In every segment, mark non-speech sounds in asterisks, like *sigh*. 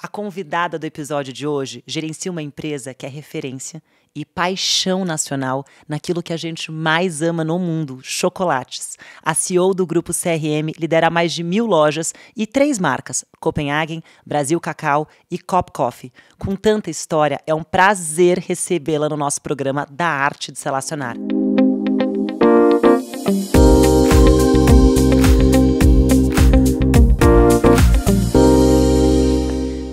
A convidada do episódio de hoje gerencia uma empresa que é referência e paixão nacional naquilo que a gente mais ama no mundo, chocolates. A CEO do grupo CRM lidera mais de mil lojas e três marcas, Copenhagen, Brasil Cacau e Cop Coffee. Com tanta história, é um prazer recebê-la no nosso programa da Arte de Se Relacionar.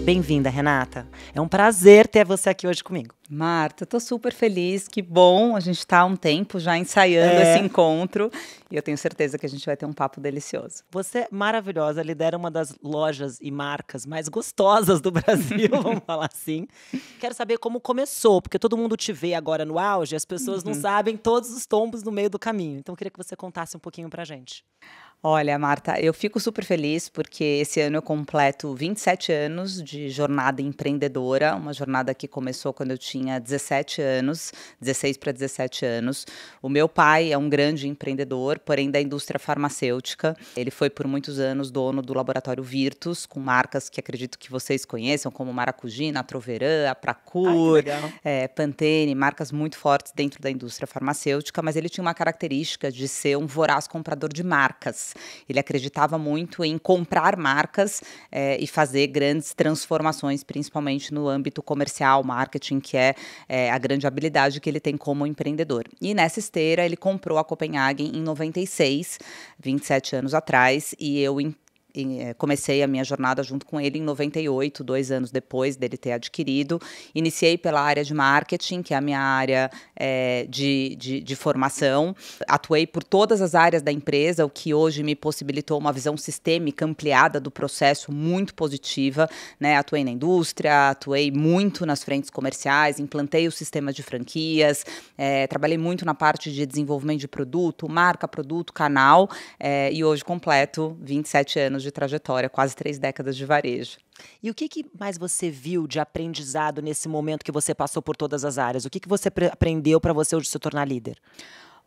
Bem-vinda, Renata. É um prazer ter você aqui hoje comigo. Marta, tô super feliz, que bom. A gente está há um tempo já ensaiando é. esse encontro e eu tenho certeza que a gente vai ter um papo delicioso. Você é maravilhosa, lidera uma das lojas e marcas mais gostosas do *laughs* Brasil, vamos *laughs* falar assim. Quero saber como começou, porque todo mundo te vê agora no auge, as pessoas uhum. não sabem todos os tombos no meio do caminho. Então eu queria que você contasse um pouquinho pra gente. Olha, Marta, eu fico super feliz porque esse ano eu completo 27 anos de jornada empreendedora, uma jornada que começou quando eu tinha 17 anos, 16 para 17 anos. O meu pai é um grande empreendedor, porém da indústria farmacêutica. Ele foi por muitos anos dono do laboratório Virtus, com marcas que acredito que vocês conheçam, como Maracujina, Troveran, Pracur, Ai, é, Pantene, marcas muito fortes dentro da indústria farmacêutica, mas ele tinha uma característica de ser um voraz comprador de marcas. Ele acreditava muito em comprar marcas é, e fazer grandes transformações, principalmente no âmbito comercial, marketing, que é, é, a grande habilidade que ele tem como empreendedor. E nessa esteira, ele comprou a Copenhagen em 96, 27 anos atrás, e eu, em eh, comecei a minha jornada junto com ele em 98, dois anos depois dele ter adquirido. Iniciei pela área de marketing, que é a minha área é, de, de, de formação. Atuei por todas as áreas da empresa, o que hoje me possibilitou uma visão sistêmica ampliada do processo muito positiva. Né? Atuei na indústria, atuei muito nas frentes comerciais, implantei o sistema de franquias, é, trabalhei muito na parte de desenvolvimento de produto, marca, produto, canal, é, e hoje completo 27 anos de trajetória, quase três décadas de varejo. E o que, que mais você viu de aprendizado nesse momento que você passou por todas as áreas? O que, que você aprendeu para você hoje se tornar líder?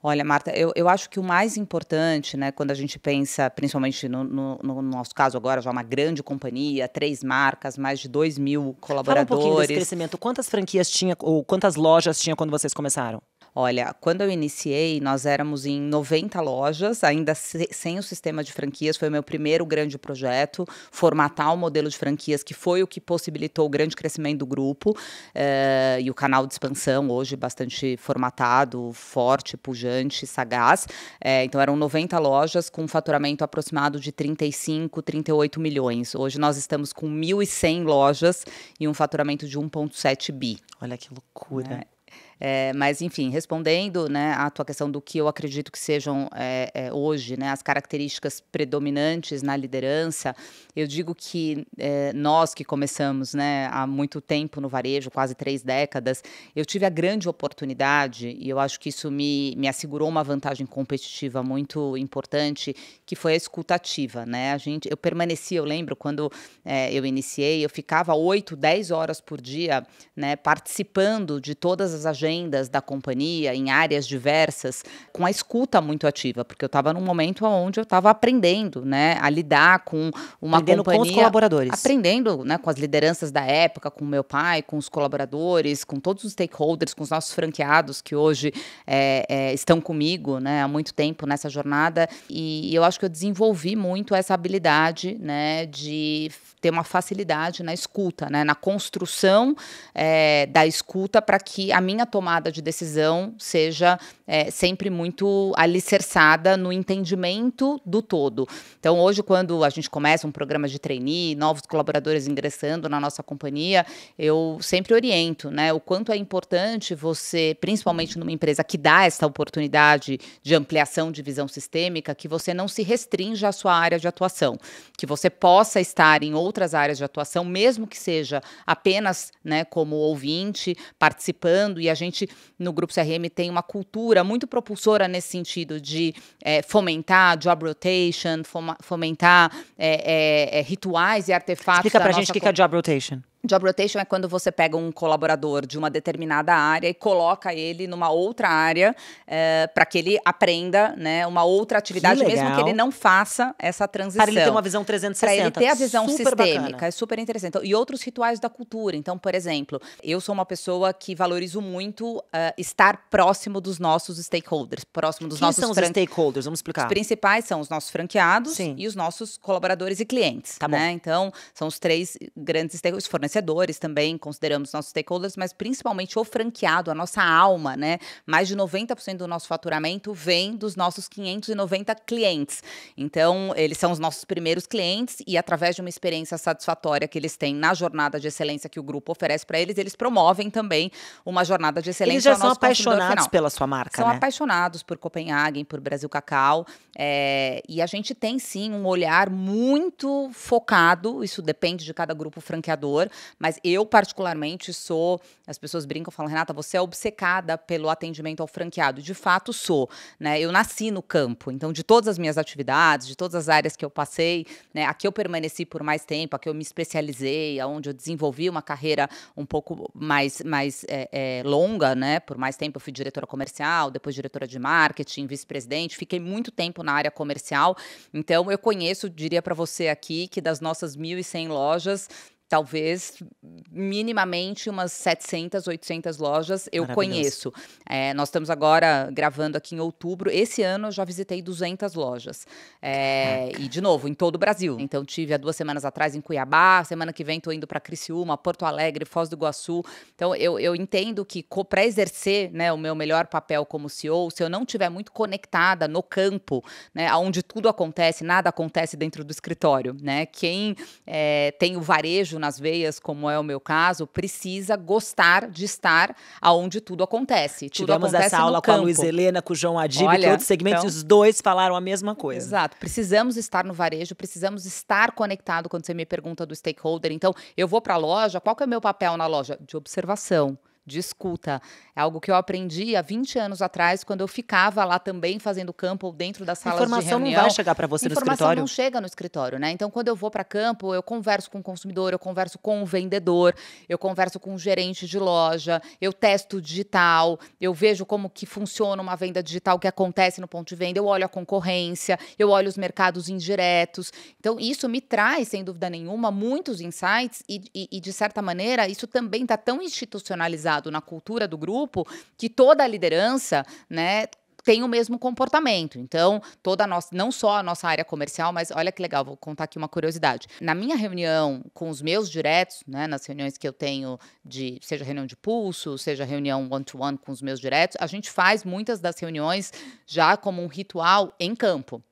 Olha, Marta, eu, eu acho que o mais importante, né, quando a gente pensa, principalmente no, no, no, nosso caso agora, já uma grande companhia, três marcas, mais de dois mil colaboradores. Fala um pouquinho desse crescimento. Quantas franquias tinha, ou quantas lojas tinha quando vocês começaram? Olha, quando eu iniciei, nós éramos em 90 lojas, ainda sem o sistema de franquias, foi o meu primeiro grande projeto, formatar o um modelo de franquias, que foi o que possibilitou o grande crescimento do grupo eh, e o canal de expansão hoje bastante formatado, forte, pujante, sagaz. Eh, então eram 90 lojas com um faturamento aproximado de 35, 38 milhões. Hoje nós estamos com 1.100 lojas e um faturamento de 1,7 bi. Olha que loucura. É. É, mas, enfim, respondendo né, à tua questão do que eu acredito que sejam é, é, hoje né, as características predominantes na liderança, eu digo que é, nós que começamos né, há muito tempo no varejo, quase três décadas, eu tive a grande oportunidade, e eu acho que isso me, me assegurou uma vantagem competitiva muito importante, que foi a escutativa. Né? A gente, eu permaneci, eu lembro, quando é, eu iniciei, eu ficava 8, 10 horas por dia né, participando de todas as agendas vendas da companhia em áreas diversas com a escuta muito ativa, porque eu estava num momento onde eu estava aprendendo, né, a lidar com uma aprendendo companhia, com os colaboradores, aprendendo, né, com as lideranças da época, com meu pai, com os colaboradores, com todos os stakeholders, com os nossos franqueados que hoje é, é, estão comigo, né, há muito tempo nessa jornada e eu acho que eu desenvolvi muito essa habilidade, né, de ter uma facilidade na escuta, né, na construção é, da escuta para que a minha tomada de decisão seja é, sempre muito alicerçada no entendimento do todo. Então, hoje, quando a gente começa um programa de trainee, novos colaboradores ingressando na nossa companhia, eu sempre oriento, né? O quanto é importante você, principalmente numa empresa que dá essa oportunidade de ampliação de visão sistêmica, que você não se restrinja à sua área de atuação, que você possa estar em outras áreas de atuação, mesmo que seja apenas, né, como ouvinte, participando e a gente gente, no Grupo CRM, tem uma cultura muito propulsora nesse sentido de é, fomentar job rotation, fomentar é, é, é, rituais e artefatos. Explica pra gente o que, que é job rotation. Job rotation é quando você pega um colaborador de uma determinada área e coloca ele numa outra área é, eh, para que ele aprenda né, uma outra atividade, que mesmo que ele não faça essa transição. Para ele ter uma visão 360. Para ele ter a visão super sistêmica, bacana. é super interessante. Então, e outros rituais da cultura. Então, por exemplo, eu sou uma pessoa que valorizo muito uh, estar próximo dos nossos stakeholders, próximo dos Quem nossos são os stakeholders? Vamos explicar. Os principais são os nossos franqueados Sim. e os nossos colaboradores e clientes. Tá né? Então, são os três grandes stakeholders, fornecedores fornecedores também, consideramos nossos stakeholders, mas principalmente o franqueado, a nossa alma, né? Mais de 90% do nosso faturamento vem dos nossos 590 clientes. Então, eles são os nossos primeiros clientes e através de uma experiência satisfatória que eles têm na jornada de excelência que o grupo oferece para eles, eles promovem também uma jornada de excelência. Eles já são apaixonados pela sua marca, São né? apaixonados por Copenhagen, por Brasil Cacau. É, e a gente tem sim um olhar muito focado, isso depende de cada grupo franqueador, mas eu, particularmente, sou. As pessoas brincam, falam, Renata, você é obcecada pelo atendimento ao franqueado. De fato, sou. Né? Eu nasci no campo. Então, de todas as minhas atividades, de todas as áreas que eu passei, né, aqui eu permaneci por mais tempo, aqui eu me especializei, aonde eu desenvolvi uma carreira um pouco mais, mais é, é, longa, né? Por mais tempo eu fui diretora comercial, depois diretora de marketing, vice-presidente, fiquei muito tempo na área comercial. Então, eu conheço, diria para você aqui, que das nossas 1.100 lojas, talvez minimamente umas 700, 800 lojas eu conheço. É, nós estamos agora gravando aqui em outubro. Esse ano eu já visitei 200 lojas. É, e, de novo, em todo o Brasil. Então, tive há duas semanas atrás em Cuiabá, semana que vem estou indo para Criciúma, Porto Alegre, Foz do Iguaçu. Então, eu, eu entendo que para exercer né, o meu melhor papel como CEO, se eu não estiver muito conectada no campo, né, onde tudo acontece, nada acontece dentro do escritório. Né? Quem é, tem o varejo nas veias, como é o meu caso, precisa gostar de estar aonde tudo acontece. Tudo Tivemos acontece essa aula com a Luiz Helena, com o João Adib, Olha, que outros segmentos, então, os dois falaram a mesma coisa. Exato. Precisamos estar no varejo, precisamos estar conectado quando você me pergunta do stakeholder. Então, eu vou para a loja, qual que é o meu papel na loja? De observação de escuta. É algo que eu aprendi há 20 anos atrás, quando eu ficava lá também fazendo campo ou dentro das salas de reunião. Informação não vai chegar para você no escritório? Informação não chega no escritório, né? Então, quando eu vou para campo, eu converso com o consumidor, eu converso com o vendedor, eu converso com o gerente de loja, eu testo digital, eu vejo como que funciona uma venda digital, o que acontece no ponto de venda, eu olho a concorrência, eu olho os mercados indiretos. Então, isso me traz, sem dúvida nenhuma, muitos insights e, e, e de certa maneira, isso também está tão institucionalizado na cultura do grupo que toda a liderança, né, tem o mesmo comportamento. Então, toda nossa, não só a nossa área comercial, mas olha que legal, vou contar aqui uma curiosidade. Na minha reunião com os meus diretos, né, nas reuniões que eu tenho de, seja reunião de pulso, seja reunião one to one com os meus diretos, a gente faz muitas das reuniões já como um ritual em campo.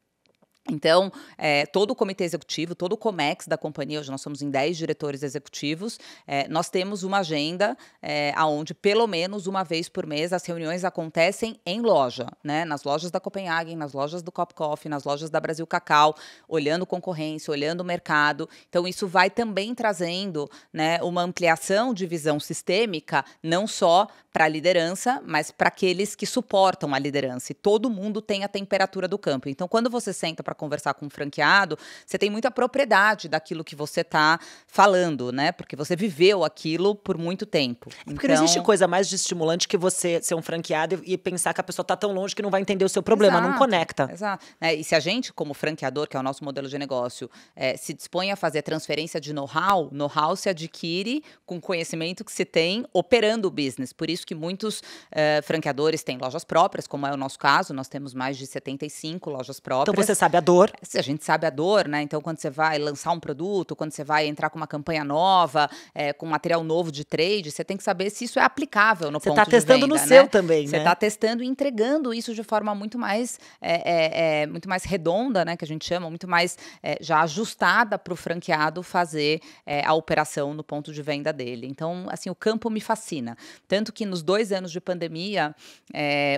Então, é, todo o comitê executivo, todo o COMEX da companhia, hoje nós somos em 10 diretores executivos, é, nós temos uma agenda é, aonde pelo menos uma vez por mês as reuniões acontecem em loja, né? nas lojas da Copenhagen, nas lojas do Cop Coffee, nas lojas da Brasil Cacau, olhando concorrência, olhando o mercado. Então, isso vai também trazendo né, uma ampliação de visão sistêmica, não só para a liderança, mas para aqueles que suportam a liderança. E todo mundo tem a temperatura do campo. Então, quando você senta para conversar com um franqueado, você tem muita propriedade daquilo que você está falando, né? Porque você viveu aquilo por muito tempo. É porque então... não existe então coisa mais estimulante que você ser um franqueado e pensar que a pessoa está tão longe que não vai entender o seu problema, exato, não conecta. Exato. É, e se a gente, como franqueador, que é o nosso modelo de negócio, é, se dispõe a fazer transferência de know-how, know-how se adquire com conhecimento que se tem operando o business. Por isso que muitos é, franqueadores têm lojas próprias, como é o nosso caso, nós temos mais de 75 lojas próprias. Então você sabe a dor. É, se a gente sabe a dor, né? Então, quando você vai lançar um produto, quando você vai entrar com uma campanha nova, é, com material novo de trade, você tem que saber se isso é aplicável no você ponto tá de venda. Você está testando no né? seu também, Você está né? testando e entregando isso de forma muito mais, é, é, é, muito mais redonda, né? Que a gente chama, muito mais é, já ajustada para o franqueado fazer a operação no ponto de venda dele. Então, assim, o campo me fascina. Tanto que nos dois anos de pandemia,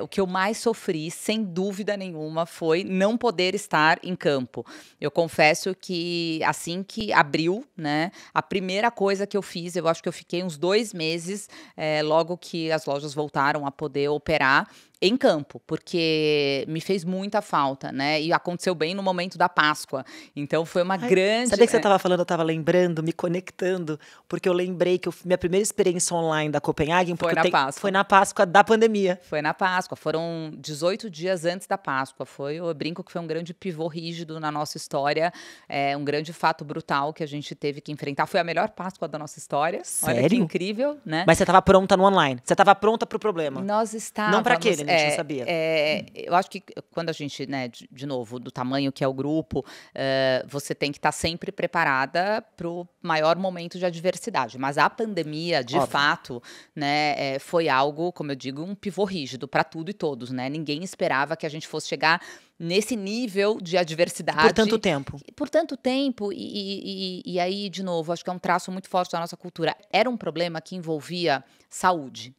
o que eu mais sofri, sem dúvida nenhuma, foi não poder estar em campo. Eu confesso que assim que abriu, né, a primeira coisa que eu fiz, eu acho que eu fiquei uns dois meses, é, logo que as lojas voltaram a poder operar, em campo, porque me fez muita falta, né? E aconteceu bem no momento da Páscoa. Então foi uma Ai, grande. Sabe que você estava é. falando? Eu estava lembrando, me conectando, porque eu lembrei que eu, minha primeira experiência online da Copenhague foi na, Páscoa. foi na Páscoa da pandemia. Foi na Páscoa. Foram 18 dias antes da Páscoa. Foi, eu brinco que foi um grande pivô rígido na nossa história, é, um grande fato brutal que a gente teve que enfrentar. Foi a melhor Páscoa da nossa história. Sério? Olha que incrível, né? Mas você estava pronta no online. Você estava pronta para o problema. Nós estávamos. Não para aquele, né? gente é, não sabia. É, uhum. Eu acho que quando a gente, né, de, de novo, do tamanho que é o grupo, uh, você tem que estar tá sempre preparada para o maior momento de adversidade. Mas a pandemia, de Óbvio. fato, né, é, foi algo, como eu digo, um pivô rígido para tudo e todos, né? Ninguém esperava que a gente fosse chegar nesse nível de adversidade. Por tanto tempo. Por tanto tempo, e, e, e, aí, de novo, acho que é um traço muito forte da nossa cultura. Era um problema que envolvia saúde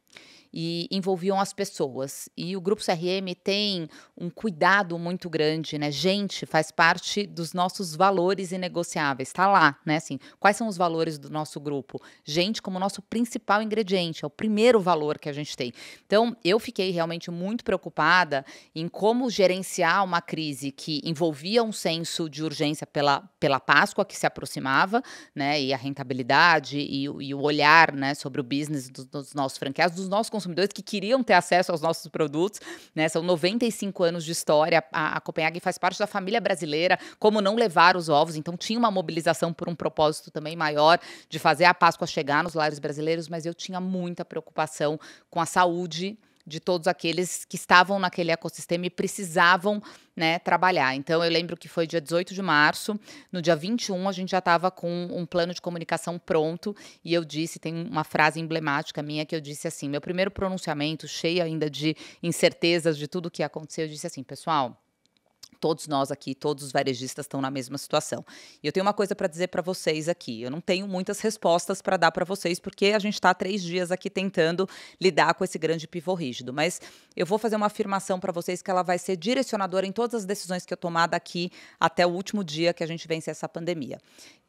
e envolviam as pessoas. E o Grupo CRM tem um cuidado muito grande, né? Gente faz parte dos nossos valores inegociáveis, está lá, né? Assim, quais são os valores do nosso grupo? Gente como nosso principal ingrediente, é o primeiro valor que a gente tem. Então, eu fiquei realmente muito preocupada em como gerenciar uma crise que envolvia um senso de urgência pela, pela Páscoa que se aproximava, né? E a rentabilidade e, e o olhar, né? Sobre o business dos, dos nossos franqueados, dos nossos consumidores que queriam ter acesso aos nossos produtos. Né? São 95 anos de história. A, a Copenhague faz parte da família brasileira. Como não levar os ovos? Então tinha uma mobilização por um propósito também maior de fazer a Páscoa chegar nos lares brasileiros, mas eu tinha muita preocupação com a saúde de todos aqueles que estavam naquele ecossistema e precisavam né, trabalhar. Então, eu lembro que foi dia 18 de março, no dia 21, a gente já estava com um plano de comunicação pronto e eu disse: tem uma frase emblemática minha que eu disse assim, meu primeiro pronunciamento, cheio ainda de incertezas de tudo que aconteceu, eu disse assim, pessoal todos nós aqui, todos os varejistas estão na mesma situação. E eu tenho uma coisa para dizer para vocês aqui. Eu não tenho muitas respostas para dar para vocês, porque a gente está três dias aqui tentando lidar com esse grande pivô rígido. Mas eu vou fazer uma afirmação para vocês que ela vai ser direcionadora em todas as decisões que eu tomar daqui até o último dia que a gente vence essa pandemia.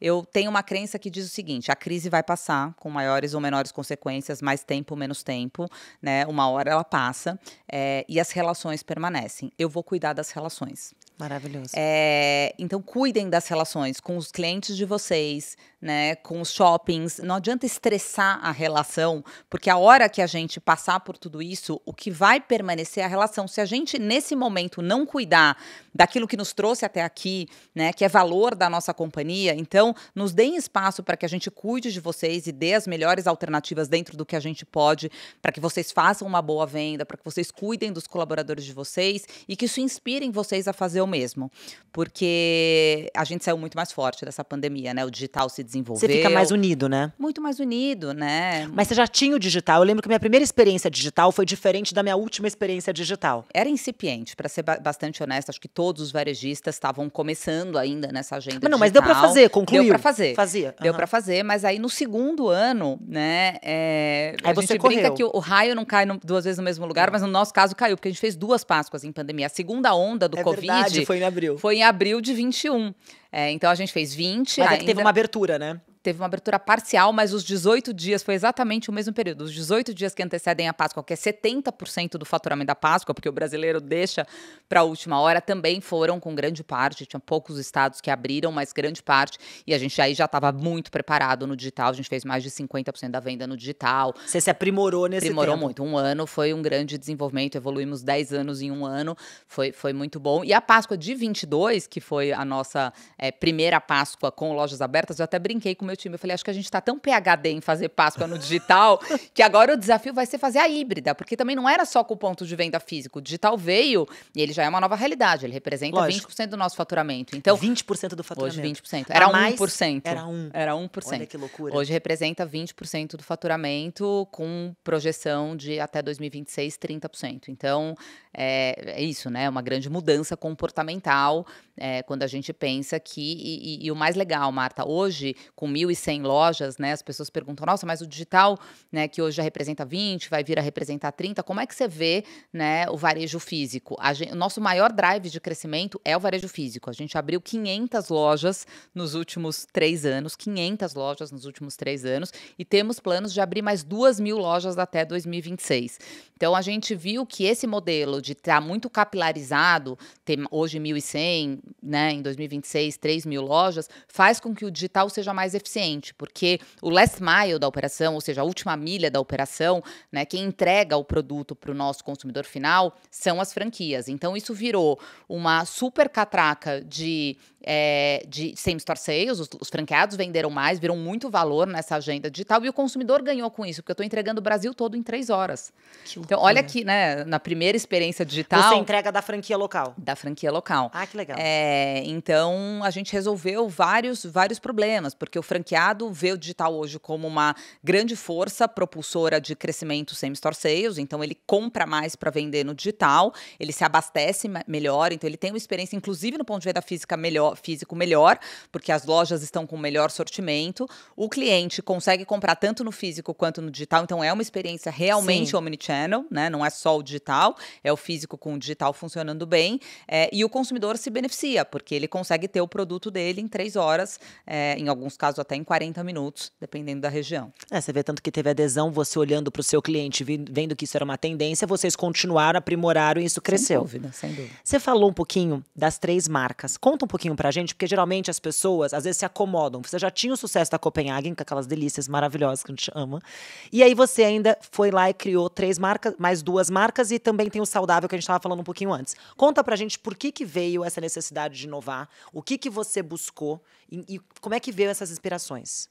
Eu tenho uma crença que diz o seguinte: a crise vai passar com maiores ou menores consequências, mais tempo, ou menos tempo, né? Uma hora ela passa é, e as relações permanecem. Eu vou cuidar das relações. Maravilhoso. É, então, cuidem das relações com os clientes de vocês, né, com os shoppings. Não adianta estressar a relação, porque a hora que a gente passar por tudo isso, o que vai permanecer é a relação. Se a gente, nesse momento, não cuidar daquilo que nos trouxe até aqui, né, que é valor da nossa companhia, então nos deem espaço para que a gente cuide de vocês e dê as melhores alternativas dentro do que a gente pode, para que vocês façam uma boa venda, para que vocês cuidem dos colaboradores de vocês e que isso inspirem vocês a fazer o mesmo. Porque a gente saiu muito mais forte dessa pandemia, né? O digital se você fica mais unido, né? Muito mais unido, né? Mas você já tinha o digital. Eu lembro que minha primeira experiência digital foi diferente da minha última experiência digital. Era incipiente, para ser bastante honesta. Acho que todos os varejistas estavam começando ainda nessa agenda mas não, digital. Mas deu para fazer, concluiu. Deu para fazer. Fazia. Uhum. Deu para fazer, mas aí no segundo ano, né? É, aí a você gente correu. brinca que o raio não cai no, duas vezes no mesmo lugar, mas no nosso caso caiu, porque a gente fez duas Páscoas em pandemia. A segunda onda do é Covid. Verdade, foi em abril. Foi em abril de 21. É, então a gente fez 20. Mas é que teve uma abertura, né? teve uma abertura parcial, mas os 18 dias foi exatamente o mesmo período. Os 18 dias que antecedem a Páscoa, que é 70% do faturamento da Páscoa, porque o brasileiro deixa para a última hora, também foram com grande parte. Tinha poucos estados que abriram, mas grande parte. E a gente aí já estava muito preparado no digital. A gente fez mais de 50% da venda no digital. Você se aprimorou nesse Aprimorou tempo. muito. Um ano foi um grande desenvolvimento. Evoluímos 10 anos em um ano. Foi, foi muito bom. E a Páscoa de 22, que foi a nossa é, primeira Páscoa com lojas abertas, eu até brinquei com o meu time, eu falei, acho que a gente está tão PHD em fazer Páscoa no digital, *laughs* que agora o desafio vai ser fazer a híbrida, porque também não era só com o ponto de venda físico. O digital veio e ele já é uma nova realidade, ele representa Lógico. 20% do nosso faturamento. Então, 20% do faturamento. Hoje 20%. Era mais, 1%. Era 1. Era 1%. Olha que loucura. Hoje representa 20% do faturamento com projeção de até 2026 30%. Então, é, é isso, né? É uma grande mudança comportamental é, quando a gente pensa que. E, e, e, o mais legal, Marta, hoje, com 1.100 lojas, né, as pessoas perguntam: nossa, mas o digital, né, que hoje já representa 20, vai vir a representar 30, como é que você vê né, o varejo físico? Gente, o nosso maior drive de crescimento é o varejo físico. A gente abriu 500 lojas nos últimos três anos, 500 lojas nos últimos três anos, e temos planos de abrir mais 2 mil lojas até 2026. Então, a gente viu que esse modelo de estar tá muito capilarizado, ter hoje 1.100, né, em 2026, 3 mil lojas, faz com que o digital seja mais eficiente, porque o last mile da operação, ou seja, a última milha da operação, né, quem entrega o produto para o nosso consumidor final são as franquias. Então, isso virou uma super catraca de, é, de same-store sales, os, os franqueados venderam mais, viram muito valor nessa agenda digital e o consumidor ganhou com isso, porque eu estou entregando o Brasil todo em três horas. Que então, olha aqui, né, na primeira experiência agência digital. Você entrega da franquia local. Da franquia local. Ah, que legal. É, então a gente resolveu vários, vários problemas, porque o franqueado vê o digital hoje como uma grande força propulsora de crescimento sem store sales, então ele compra mais para vender no digital, ele se abastece melhor, então ele tem uma experiência, inclusive no ponto de venda física melhor, físico melhor, porque as lojas estão com melhor sortimento, o cliente consegue comprar tanto no físico quanto no digital, então é uma experiência realmente Sim. omnichannel, né? Não é só o digital, é o físico com o digital funcionando bem é, e o consumidor se beneficia, porque ele consegue ter o produto dele em três horas, é, em alguns casos até em 40 minutos, dependendo da região. É, você vê tanto que teve adesão, você olhando para o seu cliente, vendo que isso era uma tendência, vocês continuaram, aprimoraram e isso cresceu. Sem dúvida, sem dúvida. Você falou um pouquinho das três marcas. Conta um pouquinho para a gente, porque geralmente as pessoas às vezes se acomodam. Você já tinha o sucesso da Copenhagen, com aquelas delícias maravilhosas que a gente ama. E aí você ainda foi lá e criou três marcas, mais duas marcas e também tem o Saudável saudável que a gente estava falando um pouquinho antes. Conta pra gente por que, que veio essa necessidade de inovar, o que, que você buscou e, e como é que veio essas inspirações.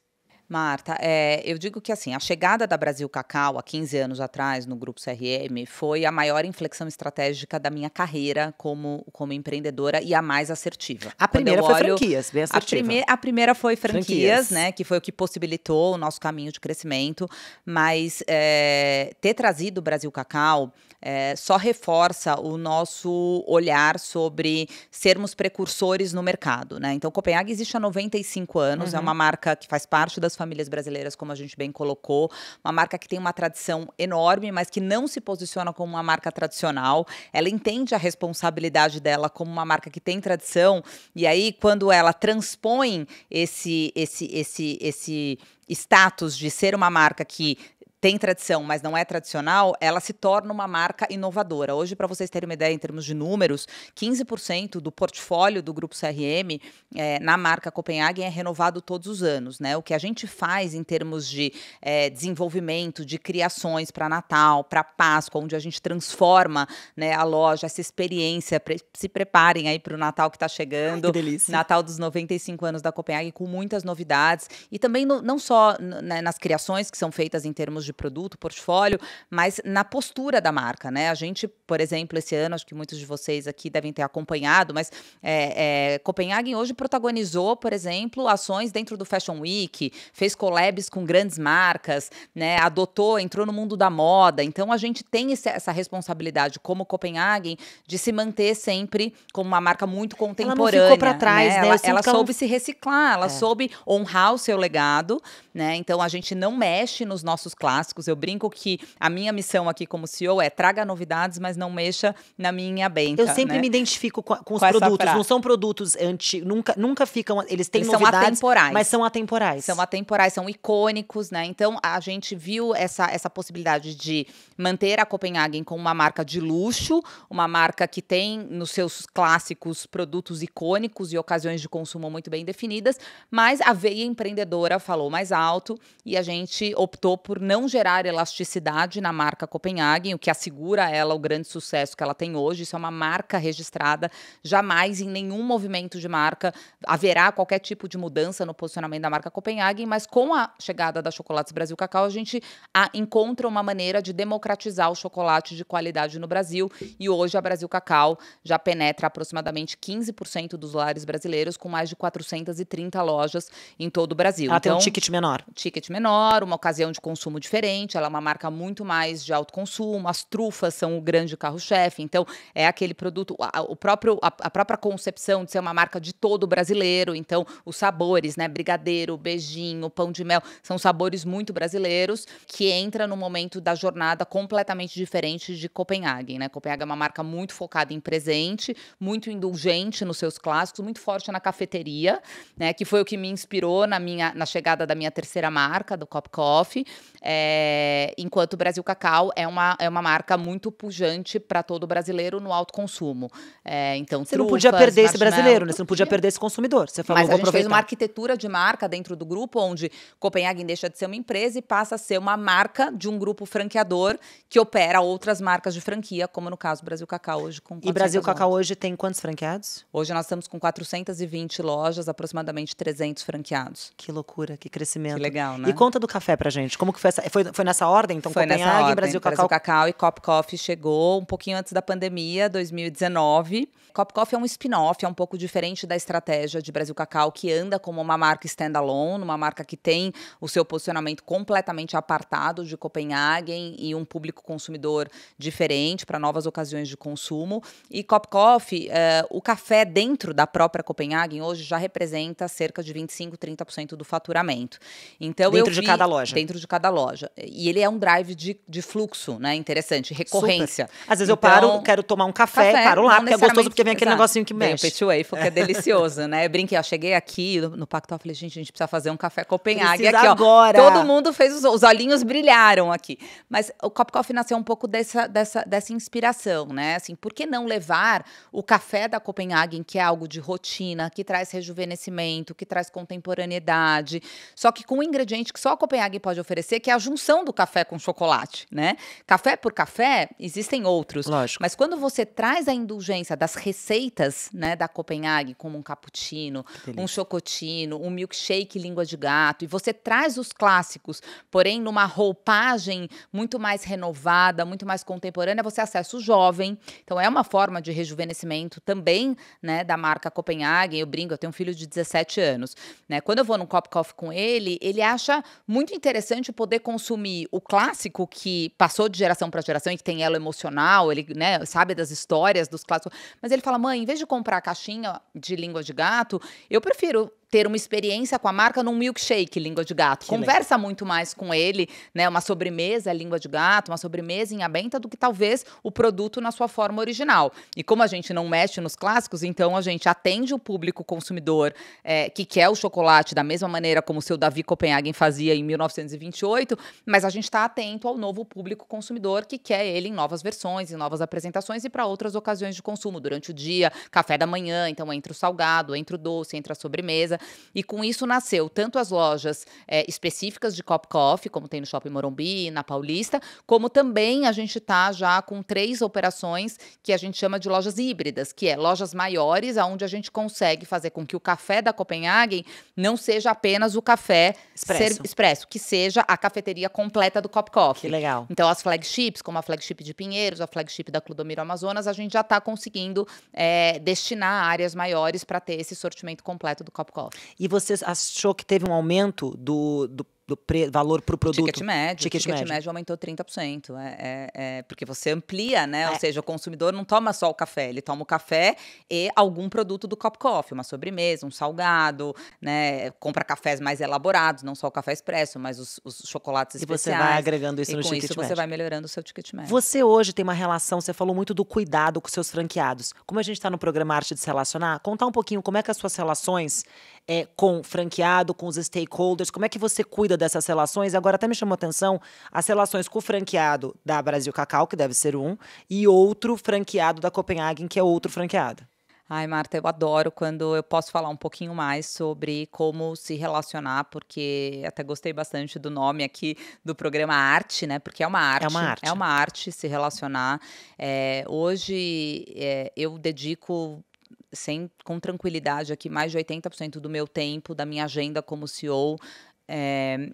Marta, é, eu digo que assim, a chegada da Brasil Cacau há 15 anos atrás no grupo CRM foi a maior inflexão estratégica da minha carreira como, como empreendedora e a mais assertiva. A primeira olho, foi franquias, bem assertiva. A, prime a primeira foi franquias, franquias, né? Que foi o que possibilitou o nosso caminho de crescimento. Mas é, ter trazido o Brasil Cacau é, só reforça o nosso olhar sobre sermos precursores no mercado, né? Então, Copenhague existe há 95 anos, é uhum. é uma marca que faz parte das famílias brasileiras, como a gente bem colocou. Uma marca que tem uma tradição enorme, mas que não se posiciona como uma marca tradicional. Ela entende a responsabilidade dela como uma marca que tem tradição. E aí, quando ela transpõe esse, esse, esse, esse status de ser uma marca que tem tradição, mas não é tradicional, ela se torna uma marca inovadora. Hoje, para vocês terem uma ideia em termos de números, 15% do portfólio do grupo CRM é, eh, na marca Copenhagen é renovado todos os anos. Né? O que a gente faz em termos de é, desenvolvimento, de criações para Natal, para Páscoa, onde a gente transforma né, a loja, essa experiência. Pre se preparem aí para o Natal que está chegando. Ai, que delícia. Natal dos 95 anos da Copenhagen, com muitas novidades. E também no, não só né, nas criações que são feitas em termos de de produto, portfólio, mas na postura da marca, né? A gente, por exemplo, esse ano, acho que muitos de vocês aqui devem ter acompanhado, mas é, é, Copenhagen hoje protagonizou, por exemplo, ações dentro do Fashion Week, fez collabs com grandes marcas, né? Adotou, entrou no mundo da moda. Então a gente tem essa responsabilidade como Copenhagen de se manter sempre como uma marca muito contemporânea. Né? Ela ficou para trás, né? né? Ela, ela então soube se reciclar, ela é. soube honrar o seu legado, né? Então a gente não mexe nos nossos clássicos clássicos. Eu brinco que a minha missão aqui como CEO é traga novidades, mas não mexa na minha benta. Eu sempre né? me identifico com, com os com produtos. Não são produtos antigos, nunca, nunca ficam. Eles têm eles novidades, são atemporais. mas são atemporais. São atemporais, são icônicos, né? Então a gente viu essa, essa possibilidade de manter a Copenhagen como uma marca de luxo, uma marca que tem nos seus clássicos produtos icônicos e ocasiões de consumo muito bem definidas, mas a veia empreendedora falou mais alto e a gente optou por não gerar elasticidade na marca Copenhagen, o que assegura a ela o grande sucesso que ela tem hoje. Isso é uma marca registrada. Jamais em nenhum movimento de marca haverá qualquer tipo de mudança no posicionamento da marca Copenhagen, mas com a chegada da Chocolates Brasil Cacau, a gente a, encontra uma maneira de democratizar o chocolate de qualidade no Brasil. E hoje a Brasil Cacau já penetra aproximadamente 15% dos lares brasileiros, com mais de 430 lojas em todo o Brasil. Ela então, tem um então, ticket menor. Ticket menor, uma ocasião de consumo diferente diferente, ela é uma marca muito mais de alto consumo, as trufas são o grande carro-chefe, então é aquele produto, a, o próprio, a, a, própria concepção de ser uma marca de todo brasileiro, então os sabores, né, brigadeiro, beijinho, pão de mel, são sabores muito brasileiros, que entra no momento da jornada completamente diferente de Copenhague, né, Copenhague é uma marca muito focada em presente, muito indulgente nos seus clássicos, muito forte na cafeteria, né, que foi o que me inspirou na minha, na chegada da minha terceira marca, do Cop Coffee, é, é, enquanto o Brasil Cacau é uma, é uma marca muito pujante para todo brasileiro no alto consumo. É, então, você trufas, não podia perder esse brasileiro, né? Você não podia perder esse consumidor. Você falou, Mas a gente aproveitar. fez uma arquitetura de marca dentro do grupo, onde Copenhagen deixa de ser uma empresa e passa a ser uma marca de um grupo franqueador que opera outras marcas de franquia, como no caso Brasil Cacau hoje. Com e Brasil Cacau hoje tem quantos franqueados? Hoje nós estamos com 420 lojas, aproximadamente 300 franqueados. Que loucura, que crescimento. Que legal, né? E conta do café pra gente. Como que foi essa, foi, foi nessa ordem? Então, foi Copenhague, nessa ordem, Brasil, Cacau. Brasil Cacau e Cop Coffee chegou um pouquinho antes da pandemia, 2019. Cop Coffee é um spin-off, é um pouco diferente da estratégia de Brasil Cacau, que anda como uma marca standalone, uma marca que tem o seu posicionamento completamente apartado de Copenhagen e um público consumidor diferente para novas ocasiões de consumo. E Cop Coffee, uh, o café dentro da própria Copenhagen hoje já representa cerca de 25, 30% do faturamento. Então, dentro eu vi, de cada loja. Dentro de cada loja loja. E ele é um drive de, de fluxo, né? Interessante, recorrência. Super. Às vezes então, eu paro, quero tomar um café, café paro lá, porque é gostoso, porque vem aquele exato. negocinho que mexe. Vem o Wafel, que é *laughs* delicioso, né? Eu brinquei, eu cheguei aqui no, no falei, gente, a gente precisa fazer um café Copenhague Precisa aqui, ó. agora! Todo mundo fez, os, os olhinhos brilharam aqui. Mas o Cop Coffee nasceu um pouco dessa, dessa, dessa inspiração, né? Assim, por que não levar o café da Copenhague, que é algo de rotina, que traz rejuvenescimento, que traz contemporaneidade, só que com um ingrediente que só a Copenhague pode oferecer, que é a junção do café com chocolate, né? Café por café, existem outros. Lógico. Mas quando você traz a indulgência das receitas, né, da Copenhague, como um cappuccino, um chocotino, um milkshake língua de gato, e você traz os clássicos, porém numa roupagem muito mais renovada, muito mais contemporânea, você acessa o jovem. Então é uma forma de rejuvenescimento também, né, da marca Copenhague. Eu brinco, eu tenho um filho de 17 anos, né? Quando eu vou num cop coffee com ele, ele acha muito interessante poder consumir o clássico que passou de geração para geração e que tem elo emocional, ele né, sabe das histórias dos clássicos. Mas ele fala, mãe, em vez de comprar a caixinha de língua de gato, eu prefiro ter uma experiência com a marca num milkshake língua de gato. Que Conversa legal. muito mais com ele, né? Uma sobremesa é língua de gato, uma sobremesa em abenta do que talvez o produto na sua forma original. E como a gente não mexe nos clássicos, então a gente atende o público consumidor é, que quer o chocolate da mesma maneira como o seu Davi Copenhagen fazia em 1928, mas a gente está atento ao novo público consumidor que quer ele em novas versões, em novas apresentações e para outras ocasiões de consumo durante o dia, café da manhã, então entra o salgado, entra o doce, entra a sobremesa. E com isso nasceu tanto as lojas é, específicas de Cop Coffee, como tem no Shopping Morumbi, na Paulista, como também a gente está já com três operações que a gente chama de lojas híbridas, que é lojas maiores, aonde a gente consegue fazer com que o café da Copenhagen não seja apenas o café expresso, expresso que seja a cafeteria completa do Cop Coffee. Que legal. Então, as flagships, como a flagship de Pinheiros, a flagship da Clodomiro Amazonas, a gente já está conseguindo é, destinar áreas maiores para ter esse sortimento completo do Cop Coffee. E você achou que teve um aumento do, do do pre, valor para o produto. Ticket médio. Ticket, ticket médio. médio aumentou 30%. É, é, é, porque você amplia, né? É. Ou seja, o consumidor não toma só o café, ele toma o café e algum produto do Cop Coffee, uma sobremesa, um salgado, né? Compra cafés mais elaborados, não só o café expresso, mas os, os chocolates especiais. E você vai agregando isso e no com ticket isso médio. você vai melhorando o seu ticket médio. Você hoje tem uma relação, você falou muito do cuidado com seus franqueados. Como a gente está no programa Arte de Se Relacionar, contar um pouquinho como é que as suas relações é, com franqueado, com os stakeholders? Como é que você cuida dessas relações? Agora até me chamou a atenção as relações com o franqueado da Brasil Cacau, que deve ser um, e outro franqueado da Copenhagen, que é outro franqueado. Ai, Marta, eu adoro quando eu posso falar um pouquinho mais sobre como se relacionar, porque até gostei bastante do nome aqui do programa Arte, né? Porque é uma arte. É uma arte. É uma arte se relacionar. É, hoje é, eu dedico sem, com tranquilidade aqui, mais de 80% do meu tempo, da minha agenda como CEO, é, eh,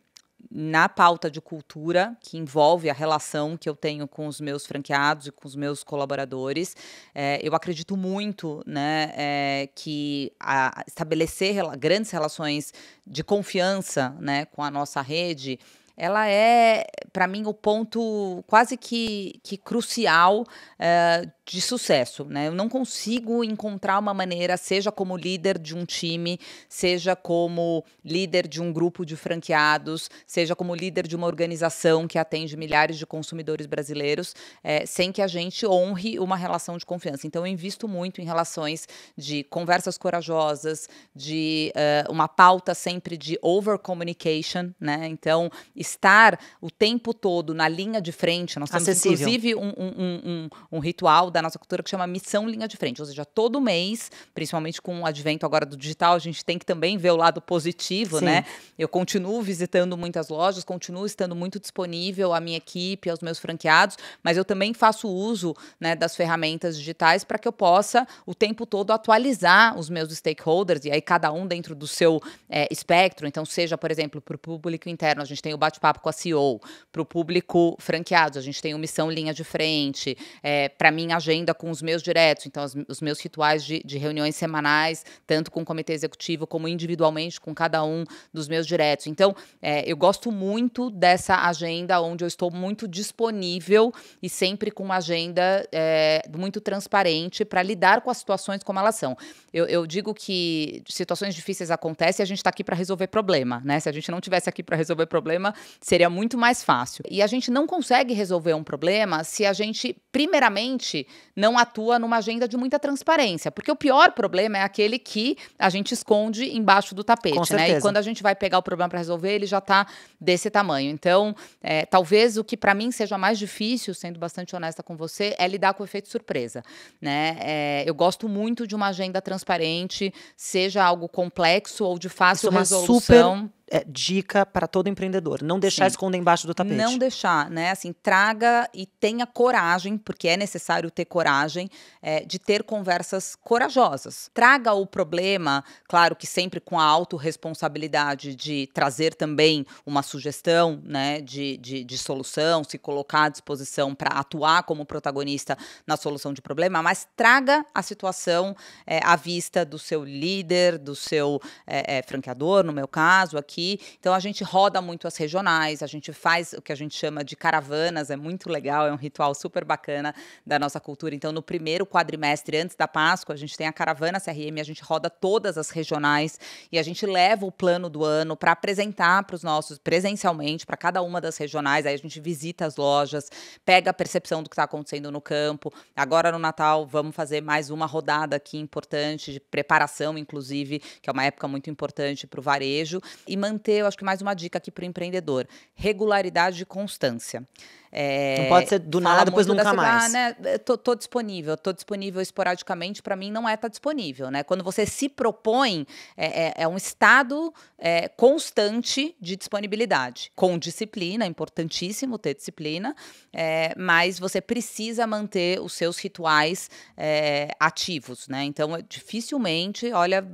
na pauta de cultura, que envolve a relação que eu tenho com os meus franqueados e com os meus colaboradores. É, eu acredito muito né, é, que a, estabelecer rela grandes relações de confiança né, com a nossa rede. Ela é, para mim, o ponto quase que, que crucial é, de sucesso, né? Eu não consigo encontrar uma maneira, seja como líder de um time, seja como líder de um grupo de franqueados, seja como líder de uma organização que atende milhares de consumidores brasileiros, é, sem que a gente honre uma relação de confiança. Então, eu invisto muito em relações de conversas corajosas, de uh, uma pauta sempre de over communication, né? Então, estar o tempo todo na linha de frente. Nós temos Acessível. inclusive um, um, um, um ritual da nossa cultura que chama Missão Linha de Frente. Ou seja, todo mês, principalmente com o advento agora do digital, a gente tem que também ver o lado positivo, né? Sim. né? Eu continuo visitando muitas lojas, continuo estando muito disponível à minha equipe, aos meus franqueados, mas eu também faço uso né, das ferramentas digitais para que eu possa o tempo todo atualizar os meus stakeholders, e aí cada um dentro do seu é, espectro. Então, seja, por exemplo, para o público interno, a gente tem o bate-papo com a CEO, para o público franqueado, a gente tem o Missão Linha de Frente, é, para mim, a agenda com os meus diretos, então os, os meus rituais de, de, reuniões semanais, tanto com o comitê executivo como individualmente com cada um dos meus diretos. Então, é, eu gosto muito dessa agenda onde eu estou muito disponível e sempre com uma agenda é, muito transparente para lidar com as situações como elas são. Eu, eu digo que situações difíceis acontecem e a gente está aqui para resolver problema, né? Se a gente não tivesse aqui para resolver problema, seria muito mais fácil. E a gente não consegue resolver um problema se a gente, primeiramente, não atua numa agenda de muita transparência. Porque o pior problema é aquele que a gente esconde embaixo do tapete, né? E quando a gente vai pegar o problema para resolver, ele já está desse tamanho. Então, é, talvez o que para mim seja mais difícil, sendo bastante honesta com você, é lidar com o efeito surpresa, né? É, eu gosto muito de uma agenda transparente, seja algo complexo ou de fácil Isso resolução. É uma super é, dica para todo empreendedor. Não deixar Sim. esconder embaixo do tapete. Não deixar, né? Assim, traga e tenha coragem, porque é necessário ter coragem é, de ter conversas corajosas. Traga o problema, claro que sempre com a autorresponsabilidade de trazer também uma sugestão né, de, de, de solução, se colocar à disposição para atuar como protagonista na solução de problema, mas traga a situação é, à vista do seu líder, do seu é, é, franqueador, no meu caso, aqui aqui. Então a gente roda muito as regionais, a gente faz o que a gente chama de caravanas, é muito legal, é um ritual super bacana da nossa cultura. Então no primeiro quadrimestre antes da Páscoa, a gente tem a caravana CRM, a gente roda todas as regionais e a gente leva o plano do ano para apresentar para os nossos presencialmente para cada uma das regionais. Aí a gente visita as lojas, pega a percepção do que está acontecendo no campo. Agora no Natal vamos fazer mais uma rodada aqui importante de preparação, inclusive, que é uma época muito importante para o varejo e manter, eu acho que mais uma dica aqui para o empreendedor: regularidade e constância. É, não pode ser do nada, depois nunca dessa, mais. Ah, né, é, tô, tô, disponível, tô disponível esporadicamente, para mim não é tá disponível, né? Quando você se propõe, é, é, é um estado é, constante de disponibilidade, com disciplina, é importantíssimo ter disciplina, é, mas você precisa manter os seus rituais ativos, né? Então, dificilmente, olha,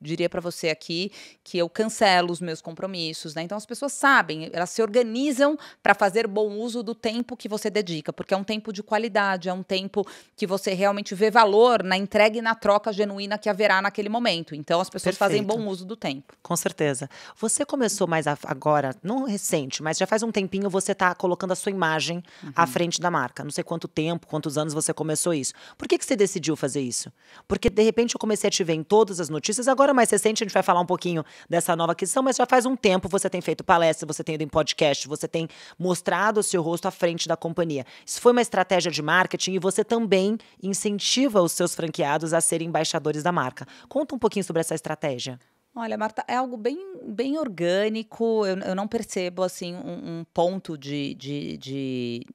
diria para você aqui que eu cancelo os meus compromissos, né? Então, as pessoas sabem, elas se organizam para fazer bom uso do tempo tempo que você dedica, porque é um tempo de qualidade, é um tempo que você realmente vê valor na entrega e na troca genuína que haverá naquele momento. Então as pessoas Perfeito. fazem bom uso do tempo. Com certeza. Você começou mais agora, não recente, mas já faz um tempinho você está colocando a sua imagem uhum. à frente da marca. Não sei quanto tempo, quantos anos você começou isso. Por que, que você decidiu fazer isso? Porque de repente eu comecei a te ver em todas as notícias. Agora mais recente a gente vai falar um pouquinho dessa nova questão, mas já faz um tempo você tem feito palestra, você tem ido em podcast, você tem mostrado o seu rosto à frente da companhia. Isso foi uma estratégia de marketing e você também incentiva os seus franqueados a serem embaixadores da marca. Conta um pouquinho sobre essa estratégia. Olha, Marta, é algo bem, bem orgânico. Eu, eu não percebo assim um, um ponto de, de, de,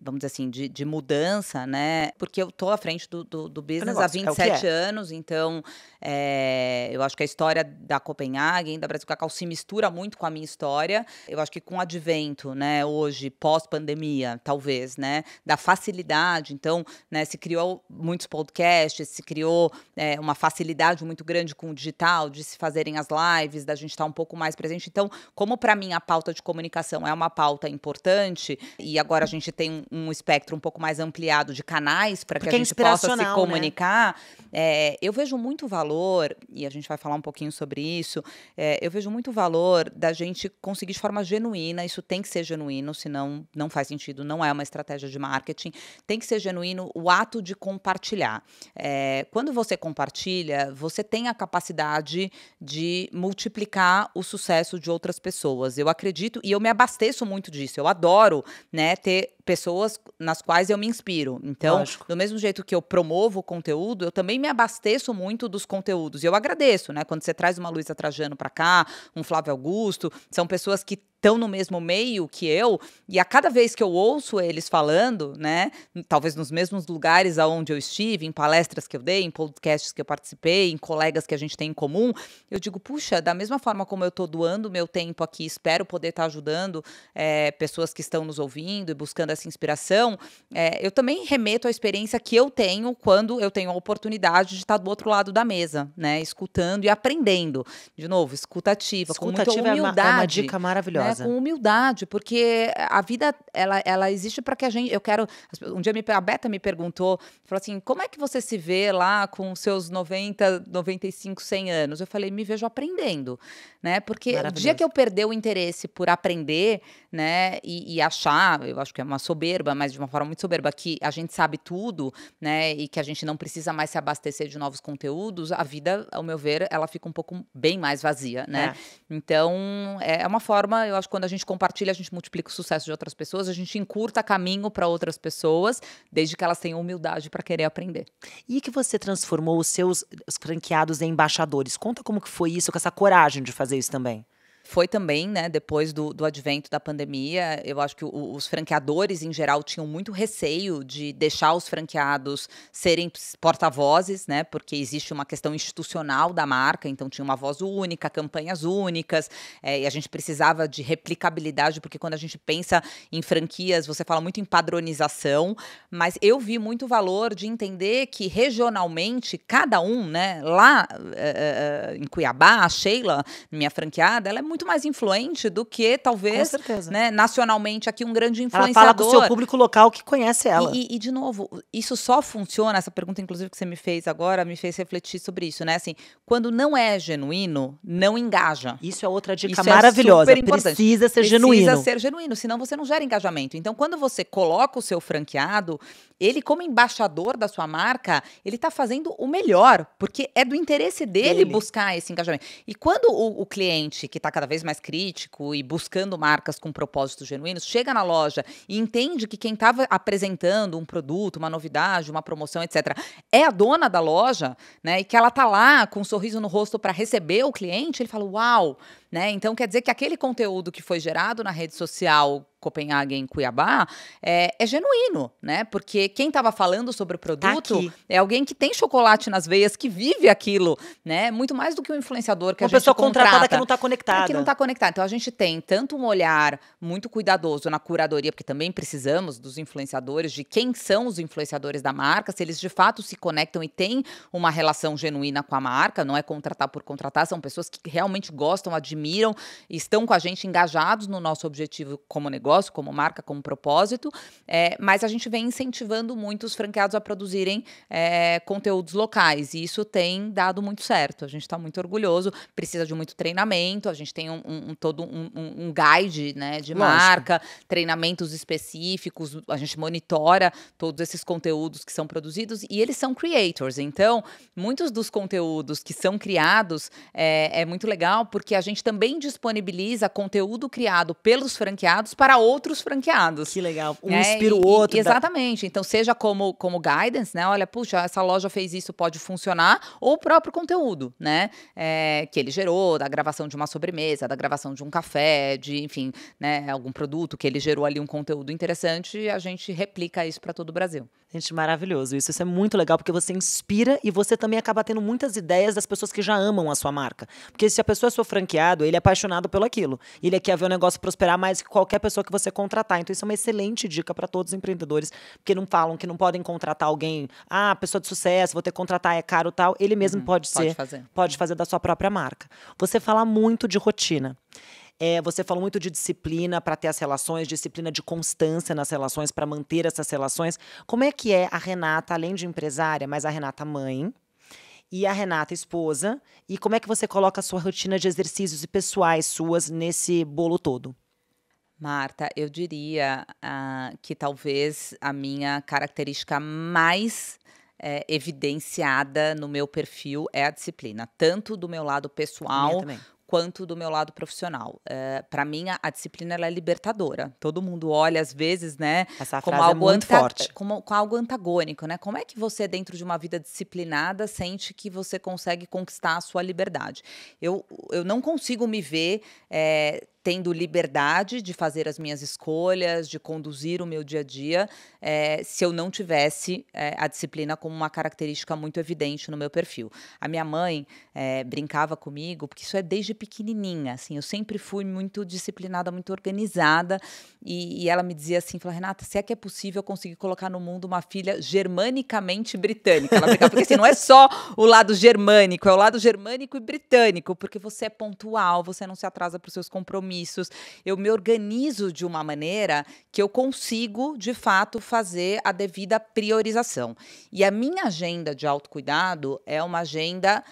vamos dizer assim, de, de, mudança, né? Porque eu tô à frente do, do, do business negócio, há 27 é é. anos, então é, eu acho que a história da Copenhague, da Brasil Cacau, se mistura muito com a minha história. Eu acho que com o advento, né, hoje, pós-pandemia, talvez, né, da facilidade, então, né, se criou muitos podcasts, se criou é, uma facilidade muito grande com o digital, de se fazerem as lives, da gente estar tá um pouco mais presente. Então, como para mim a pauta de comunicação é uma pauta importante, e agora a gente tem um um, espectro um pouco mais ampliado de canais para que é a gente é possa se né? comunicar, né? é, eu vejo muito valor, e a gente vai falar um pouquinho sobre isso, é, eu vejo muito valor da gente conseguir de forma genuína, isso tem que ser genuíno, senão não faz sentido, não é uma estratégia de marketing, tem que ser genuíno o ato de compartilhar. É, quando você compartilha, você tem a capacidade de multiplicar o sucesso de outras pessoas. Eu acredito e eu me abasteço muito disso. Eu adoro, né, ter pessoas nas quais eu me inspiro. Então, Lógico. do mesmo jeito que eu promovo o conteúdo, eu também me abasteço muito dos conteúdos. E eu agradeço, né? Quando você traz uma Luísa Trajano para cá, um Flávio Augusto, são pessoas que estão no mesmo meio que eu, e a cada vez que eu ouço eles falando, né, talvez nos mesmos lugares aonde eu estive, em palestras que eu dei, em podcasts que eu participei, em colegas que a gente tem em comum, eu digo, puxa, da mesma forma como eu estou doando meu tempo aqui, espero poder estar tá ajudando é, pessoas que estão nos ouvindo e buscando essa inspiração, é, eu também remeto à experiência que eu tenho quando eu tenho a oportunidade de estar tá do outro lado da mesa, né, escutando e aprendendo. De novo, escutativa, escutativa com muita humildade. É uma, é uma dica maravilhosa. Né? com humildade, porque a vida ela, ela existe para que a gente. Eu quero. Um dia a Beta me perguntou, falou assim: como é que você se vê lá com seus 90, 95, 100 anos? Eu falei: me vejo aprendendo, né? Porque o dia que eu perder o interesse por aprender, né, e, e, achar, eu acho que é uma soberba, mas de uma forma muito soberba, que a gente sabe tudo, né, e que a gente não precisa mais se abastecer de novos conteúdos, a vida, ao meu ver, ela fica um pouco bem mais vazia, né? É. Então, é uma forma, eu acho que quando a gente compartilha, a gente multiplica o sucesso de outras pessoas, a gente encurta caminho para outras pessoas, desde que elas tenham humildade para querer aprender. E que você transformou os seus franqueados em embaixadores? Conta como que foi isso, com essa coragem de fazer isso também foi também, né, depois do, do advento da pandemia, eu acho que o, os franqueadores em geral tinham muito receio de deixar os franqueados serem porta-vozes, né, porque existe uma questão institucional da marca, então tinha uma voz única, campanhas únicas, é, e a gente precisava de replicabilidade, porque quando a gente pensa em franquias, você fala muito em padronização, mas eu vi muito valor de entender que regionalmente, cada um, né, lá é, é, em Cuiabá, a Sheila, minha franqueada, ela é muito muito mais influente do que, talvez, Com né, nacionalmente aqui um grande influenciador. Ela fala com o seu público local que conhece ela. E, e, e, de novo, isso só funciona, essa pergunta, inclusive, que você me fez agora, me fez refletir sobre isso, né? Assim, quando não é genuíno, não engaja. Isso é outra dica isso é maravilhosa. É Precisa ser Precisa genuíno. Precisa ser genuíno, senão você não gera engajamento. Então, quando você coloca o seu franqueado, ele, como embaixador da sua marca, ele está fazendo o melhor, porque é do interesse dele, dele. buscar esse engajamento. E quando o, o cliente, que está cada vez vez mais crítico e buscando marcas com propósitos genuínos, chega na loja e entende que quem estava apresentando um produto, uma novidade, uma promoção, etc., é a dona da loja, né? E que ela tá lá com um sorriso no rosto para receber o cliente, ele fala: Uau! né? Então quer dizer que aquele conteúdo que foi gerado na rede social Copenhague em Cuiabá é, é genuíno, né? Porque quem estava falando sobre o tá produto tá é alguém que tem chocolate nas veias, que vive aquilo, né? Muito mais do que um influenciador que Uma a gente pessoa contratada que não está conectada. É, que não está conectada. Então a gente tem tanto um olhar muito cuidadoso na curadoria, porque também precisamos dos influenciadores, de quem são os influenciadores da marca, se eles de fato se conectam e têm uma relação genuína com a marca, não é contratar por contratar, são pessoas que realmente gostam, admiram assumiram, estão com a gente engajados no nosso objetivo como negócio, como marca, como propósito, é, mas a gente vem incentivando muito os franqueados a produzirem é, conteúdos locais e isso tem dado muito certo. A gente está muito orgulhoso, precisa de muito treinamento, a gente tem um, um todo um, um, guide né, de Lógico. marca, treinamentos específicos, a gente monitora todos esses conteúdos que são produzidos e eles são creators. Então, muitos dos conteúdos que são criados é, é muito legal porque a gente também também disponibiliza conteúdo criado pelos franqueados para outros franqueados. Que legal. Um né? inspira o outro. E, exatamente. Dá... Então, seja como, como guidance, né? Olha, puxa, essa loja fez isso, pode funcionar, ou o próprio conteúdo, né? É, que ele gerou, da gravação de uma sobremesa, da gravação de um café, de, enfim, né, algum produto que ele gerou ali um conteúdo interessante, e a gente replica isso para todo o Brasil. Gente, maravilhoso isso. Isso é muito legal, porque você inspira e você também acaba tendo muitas ideias das pessoas que já amam a sua marca. Porque se a pessoa é seu franqueado, apaixonado, ele é apaixonado pelo aquilo. Ele quer ver o negócio prosperar mais que qualquer pessoa que você contratar. Então isso é uma excelente dica para todos os empreendedores, porque não falam que não podem contratar alguém, ah, pessoa de sucesso, vou ter que contratar, é caro tal. Ele mesmo uhum, pode, pode ser, fazer. pode fazer da sua própria marca. Você fala muito de rotina. É, você falou muito de disciplina para ter as relações, disciplina de constância nas relações, para manter essas relações. Como é que é a Renata, além de empresária, mas a Renata mãe, e a Renata, esposa, e como é que você coloca a sua rotina de exercícios e pessoais suas nesse bolo todo? Marta, eu diria uh, que talvez a minha característica mais é, evidenciada no meu perfil é a disciplina, tanto do meu lado pessoal quanto do meu lado profissional. É, eh, para mim, a, a, disciplina ela é libertadora. Todo mundo olha, às vezes, né? Essa como frase é algo é muito forte. Como, com algo antagônico, né? Como é que você, dentro de uma vida disciplinada, sente que você consegue conquistar a sua liberdade? Eu, eu não consigo me ver é, tendo liberdade de fazer as minhas escolhas, de conduzir o meu dia a dia, é, se eu não tivesse é, a disciplina como uma característica muito evidente no meu perfil. A minha mãe é, brincava comigo, porque isso é desde pequenininha, assim, eu sempre fui muito disciplinada, muito organizada, e, e ela me dizia assim, falava, Renata, se é que é possível eu conseguir colocar no mundo uma filha germanicamente britânica. Ela brincava, porque assim, não é só o lado germânico, é o lado germânico e britânico, porque você é pontual, você não se atrasa para os seus compromissos, compromissos, eu me organizo de uma maneira que eu consigo, de fato, fazer a devida priorização. E a minha agenda de autocuidado é uma agenda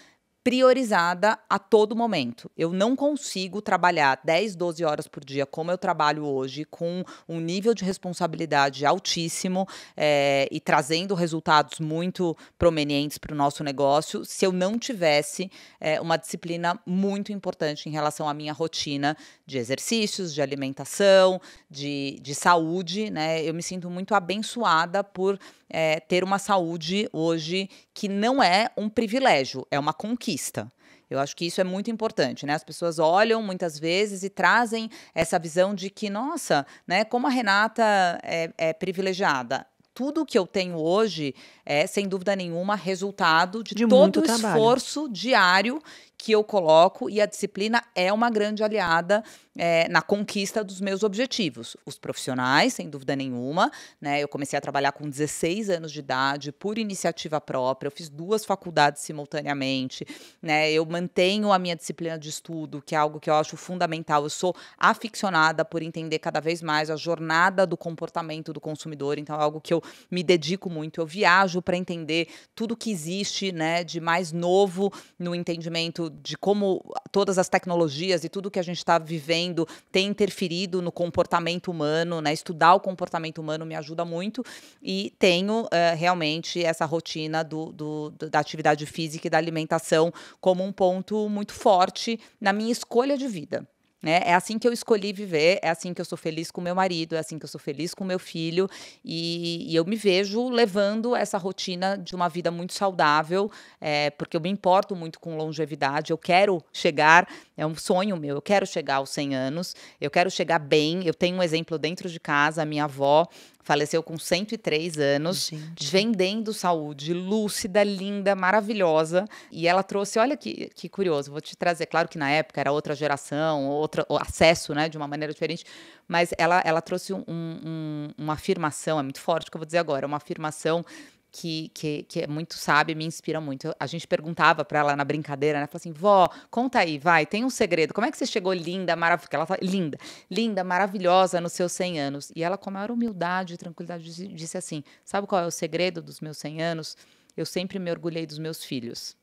priorizada a todo momento. Eu não consigo trabalhar 10, 12 horas por dia como eu trabalho hoje, com um nível de responsabilidade altíssimo é, e trazendo resultados muito prominentes para o nosso negócio, se eu não tivesse é, uma disciplina muito importante em relação à minha rotina de exercícios, de alimentação, de, de saúde. Né? Eu me sinto muito abençoada por é, ter uma saúde hoje que não é um privilégio, é uma conquista. Eu acho que isso é muito importante, né? As pessoas olham muitas vezes e trazem essa visão de que, nossa, né, como a Renata é, é privilegiada. Tudo que eu tenho hoje é, sem dúvida nenhuma, resultado de, de todo o esforço diário que eu coloco e a disciplina é uma grande aliada é, na conquista dos meus objetivos. Os profissionais, sem dúvida nenhuma. Né? Eu comecei a trabalhar com 16 anos de idade, por iniciativa própria. Eu fiz duas faculdades simultaneamente. Né? Eu mantenho a minha disciplina de estudo, que é algo que eu acho fundamental. Eu sou aficionada por entender cada vez mais a jornada do comportamento do consumidor. Então, é algo que eu me dedico muito. Eu viajo para entender tudo que existe né, de mais novo no entendimento de como todas as tecnologias e tudo que a gente está vivendo fazendo tem interferido no comportamento humano, né? Estudar o comportamento humano me ajuda muito e tenho uh, realmente essa rotina do, do, da atividade física e da alimentação como um ponto muito forte na minha escolha de vida. Né? É assim que eu escolhi viver, é assim que eu sou feliz com meu marido, é assim que eu sou feliz com meu filho. E, e eu me vejo levando essa rotina de uma vida muito saudável, é, porque eu me importo muito com longevidade, eu quero chegar é um sonho meu. Eu quero chegar aos 100 anos, eu quero chegar bem. Eu tenho um exemplo dentro de casa, a minha avó faleceu com 103 anos, Gente. vendendo saúde, lúcida, linda, maravilhosa. E ela trouxe, olha que, que curioso, vou te trazer, claro que na época era outra geração, outro acesso, né, de uma maneira diferente, mas ela, ela trouxe um, um, uma afirmação, é muito forte que eu vou dizer agora, uma afirmação que, que, que é muito sábia, me inspira muito. a gente perguntava para ela na brincadeira, né? falou assim, vó, conta aí, vai, tem um segredo. Como é que você chegou linda, maravilhosa? Ela linda, linda, maravilhosa nos seus 100 anos. E ela, com a maior humildade e tranquilidade, disse assim, sabe qual é o segredo dos meus 100 anos? Eu sempre me orgulhei dos meus filhos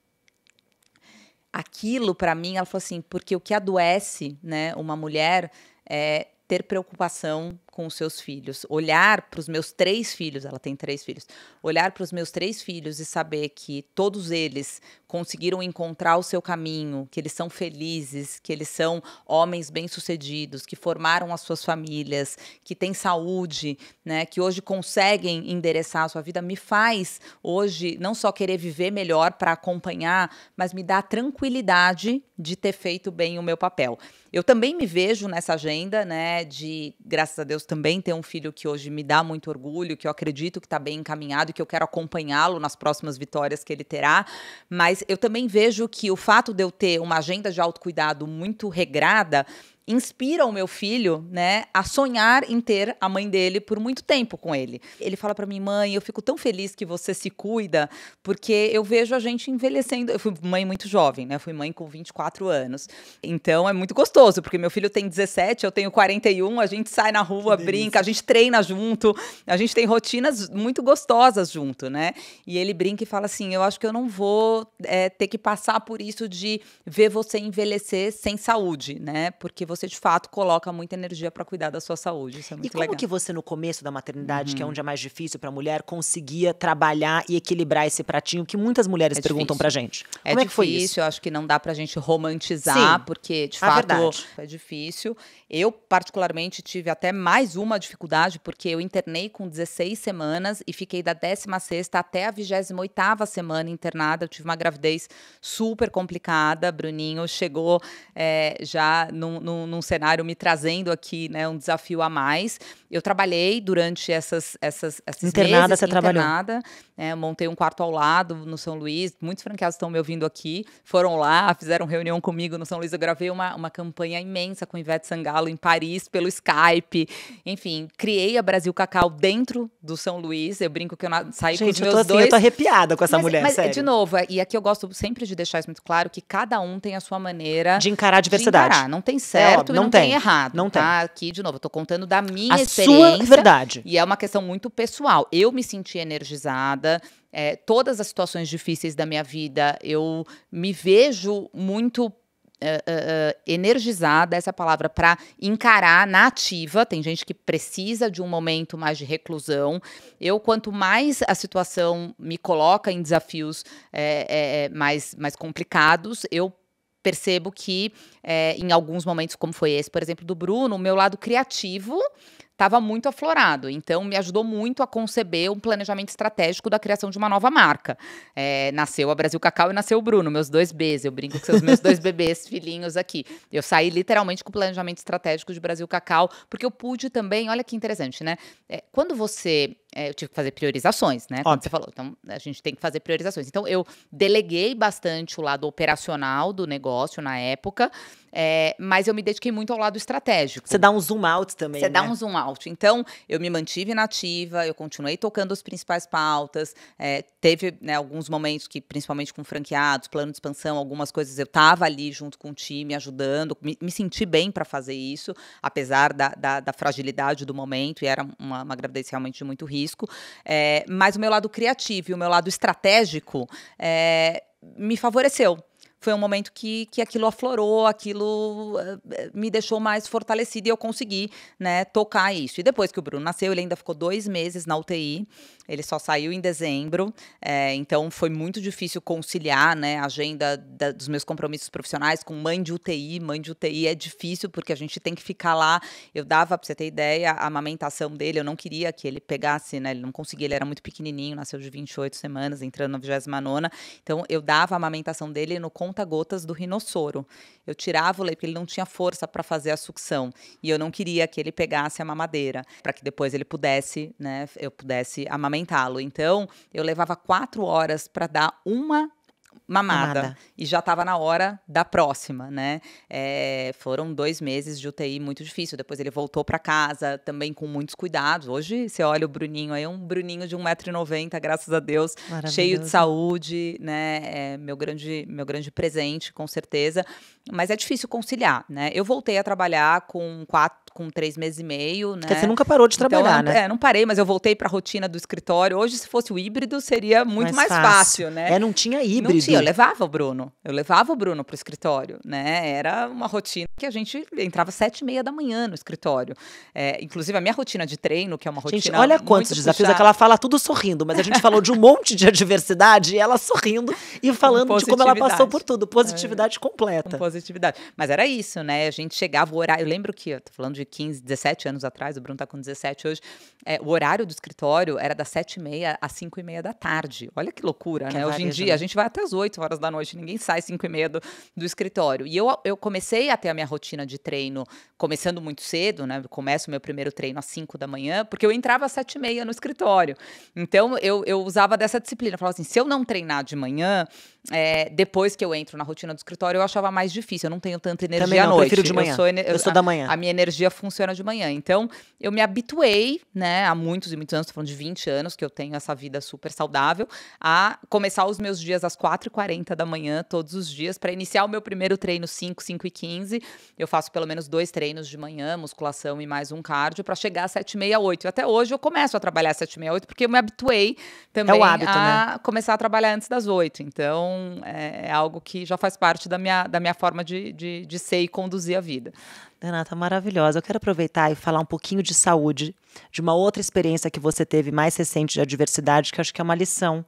aquilo para mim, ela falou assim, porque o que adoece, né, uma mulher é ter preocupação com os seus filhos, olhar para os meus três filhos, ela tem três filhos, olhar para os meus três filhos e saber que todos eles conseguiram encontrar o seu caminho, que eles são felizes, que eles são homens bem-sucedidos, que formaram as suas famílias, que têm saúde, né, que hoje conseguem endereçar a sua vida, me faz hoje não só querer viver melhor para acompanhar, mas me dá tranquilidade de ter feito bem o meu papel. Eu também me vejo nessa agenda, né, de graças a Deus também ter um filho que hoje me dá muito orgulho, que eu acredito que está bem encaminhado, que eu quero acompanhá-lo nas próximas vitórias que ele terá. Mas eu também vejo que o fato de eu ter uma agenda de autocuidado muito regrada inspira o meu filho, né, a sonhar em ter a mãe dele por muito tempo com ele. Ele fala para mim, mãe, eu fico tão feliz que você se cuida, porque eu vejo a gente envelhecendo. Eu fui mãe muito jovem, né? fui mãe com 24 anos. Então é muito gostoso, porque meu filho tem 17, eu tenho 41, a gente sai na rua, brinca, a gente treina junto, a gente tem rotinas muito gostosas junto, né? E ele brinca e fala assim: eu acho que eu não vou é, ter que passar por isso de ver você envelhecer sem saúde, né? Porque você você de fato coloca muita energia para cuidar da sua saúde. Isso é muito e como legal. que você no começo da maternidade, uhum. que é uhum. onde é mais difícil para a mulher, conseguia trabalhar e equilibrar esse pratinho que muitas mulheres é perguntam para gente? É como é, é difícil, que foi isso? Eu acho que não dá para a gente romantizar, Sim, porque de ah, fato é difícil. Eu, particularmente, tive até mais uma dificuldade, porque eu internei com 16 semanas e fiquei da 16 até a 28 semana internada. Eu tive uma gravidez super complicada. Bruninho chegou é, já num, num, num cenário me trazendo aqui né, um desafio a mais. Eu trabalhei durante essas, essas esses internada, meses, você internada, né, montei um quarto ao lado no São Luís. Muitos franqueados estão me ouvindo aqui, foram lá, fizeram reunião comigo no São Luís. Eu gravei uma, uma campanha imensa com Ivete Sangalo em Paris pelo Skype. Enfim, criei a Brasil Cacau dentro do São Luís. Eu brinco que eu saí Gente, com os meus assim, eu tô dois. Eu tô arrepiada com essa mas, mulher, mas, sério. De novo, é, e aqui eu gosto sempre de deixar isso muito claro que cada um tem a sua maneira de encarar a diversidade. De encarar. Não tem certo, é, óbvio, não, não tem. tem. errado. Não tá? tem. Aqui, de novo, eu tô contando da minha a experiência sua verdade. E é uma questão muito pessoal. Eu me senti energizada. É, todas as situações difíceis da minha vida, eu me vejo muito Uh, uh, energizada, essa palavra, para encarar na ativa. Tem gente que precisa de um momento mais de reclusão. Eu, quanto mais a situação me coloca em desafios é, é, mais, mais complicados, eu percebo que é, em alguns momentos, como foi esse, por exemplo, do Bruno, o meu lado criativo estava muito aflorado. Então, me ajudou muito a conceber um planejamento estratégico da criação de uma nova marca. É, nasceu a Brasil Cacau e nasceu o Bruno, meus dois Bs. Eu brinco com seus os meus dois bebês *laughs* filhinhos aqui. Eu saí literalmente com o planejamento estratégico de Brasil Cacau, porque eu pude também, olha que interessante, né? É, quando você é, eu tive que fazer priorizações, né? Como você falou, então a gente tem que fazer priorizações. Então eu deleguei bastante o lado operacional do negócio na época, é, mas eu me dediquei muito ao lado estratégico. Você dá um zoom out também. Você né? dá um zoom out. Então eu me mantive nativa, eu continuei tocando as principais pautas. É, teve né, alguns momentos que, principalmente com franqueados, plano de expansão, algumas coisas eu estava ali junto com o time ajudando, me, me senti bem para fazer isso, apesar da, da, da, fragilidade do momento e era uma, uma gravidez realmente de muito risco risco. É, mas o meu lado criativo e o meu lado estratégico é, me favoreceu foi um momento que, que aquilo aflorou, aquilo eh, eh, me deixou mais fortalecida e eu consegui, né, tocar isso. E depois que o Bruno nasceu, ele ainda ficou dois meses na UTI, ele só saiu em dezembro, é, então foi muito difícil conciliar, né, a agenda da, dos meus compromissos profissionais com mãe de UTI. Mãe de UTI é difícil porque a gente tem que ficar lá. Eu dava, para você ter ideia, a amamentação dele, eu não queria que ele pegasse, né, ele não conseguia, ele era muito pequenininho, nasceu de 28 semanas, entrando na 29 então eu dava a amamentação dele no contato conta-gotas do rinossoro. Eu tirava o leite, porque ele não tinha força para fazer a sucção. E eu não queria que ele pegasse a mamadeira, para que depois ele pudesse, né, eu pudesse amamentá-lo. Então, eu levava quatro horas para dar uma mamada, mamada. e já estava na hora da próxima, né? É, foram dois meses de UTI muito difícil. Depois ele voltou para casa também com muitos cuidados. Hoje você olha o Bruninho aí, é um Bruninho de 1,90m, graças a Deus, cheio de saúde, né? É meu grande, meu grande presente, com certeza. Mas é difícil conciliar, né? Eu voltei a trabalhar com quatro com três meses e meio, né? Porque você nunca parou de então, trabalhar, então, né? É, não parei, mas eu voltei para a rotina do escritório. Hoje, se fosse o híbrido, seria muito mais, mais fácil. fácil. né? É, não tinha híbrido, Sim, eu uhum. levava o Bruno. Eu levava o Bruno para o escritório, né? Era uma rotina que a gente entrava sete e meia da manhã no escritório. É, inclusive, a minha rotina de treino, que é uma rotina. Gente, olha quantos desafios. Puxada. É ela fala tudo sorrindo, mas a gente falou de um monte de adversidade e ela sorrindo e falando de como ela passou por tudo. Positividade é, completa. positividade. Mas era isso, né? A gente chegava o horário. Eu lembro que, eu tô falando de 15, 17 anos atrás, o Bruno tá com 17 hoje. É, o horário do escritório era das sete e meia às cinco e meia da tarde. Olha que loucura, que né? Hoje em dia, né? a gente vai até as 8 horas da noite, ninguém sai 5 e meia do, do escritório. E eu, eu comecei a ter a minha rotina de treino, começando muito cedo, né? Eu começo o meu primeiro treino às 5 da manhã, porque eu entrava às 7 e meia no escritório. Então, eu, eu usava dessa disciplina. Eu falava assim, se eu não treinar de manhã, é, depois que eu entro na rotina do escritório, eu achava mais difícil. Eu não tenho tanta energia Também não, à noite. Prefiro de manhã. Eu sou, eu, eu sou a, da manhã. A, minha energia funciona de manhã. Então, eu me habituei, né, há muitos e muitos anos, estou falando de 20 anos, que eu tenho essa vida super saudável, a começar os meus dias às 4 4 e 40 da manhã todos os dias para iniciar o meu primeiro treino 5, 5 e 15. Eu faço pelo menos dois treinos de manhã, musculação e mais um cardio, para chegar às 7h30, 8 e Até hoje eu começo a trabalhar às 7h30, 8 porque eu me habituei também é hábito, a né? começar a trabalhar antes das 8. Então é, é, algo que já faz parte da minha, da minha forma de, de, de ser e conduzir a vida. Renata, maravilhosa. Eu quero aproveitar e falar um pouquinho de saúde, de uma outra experiência que você teve mais recente de adversidade, que acho que é uma lição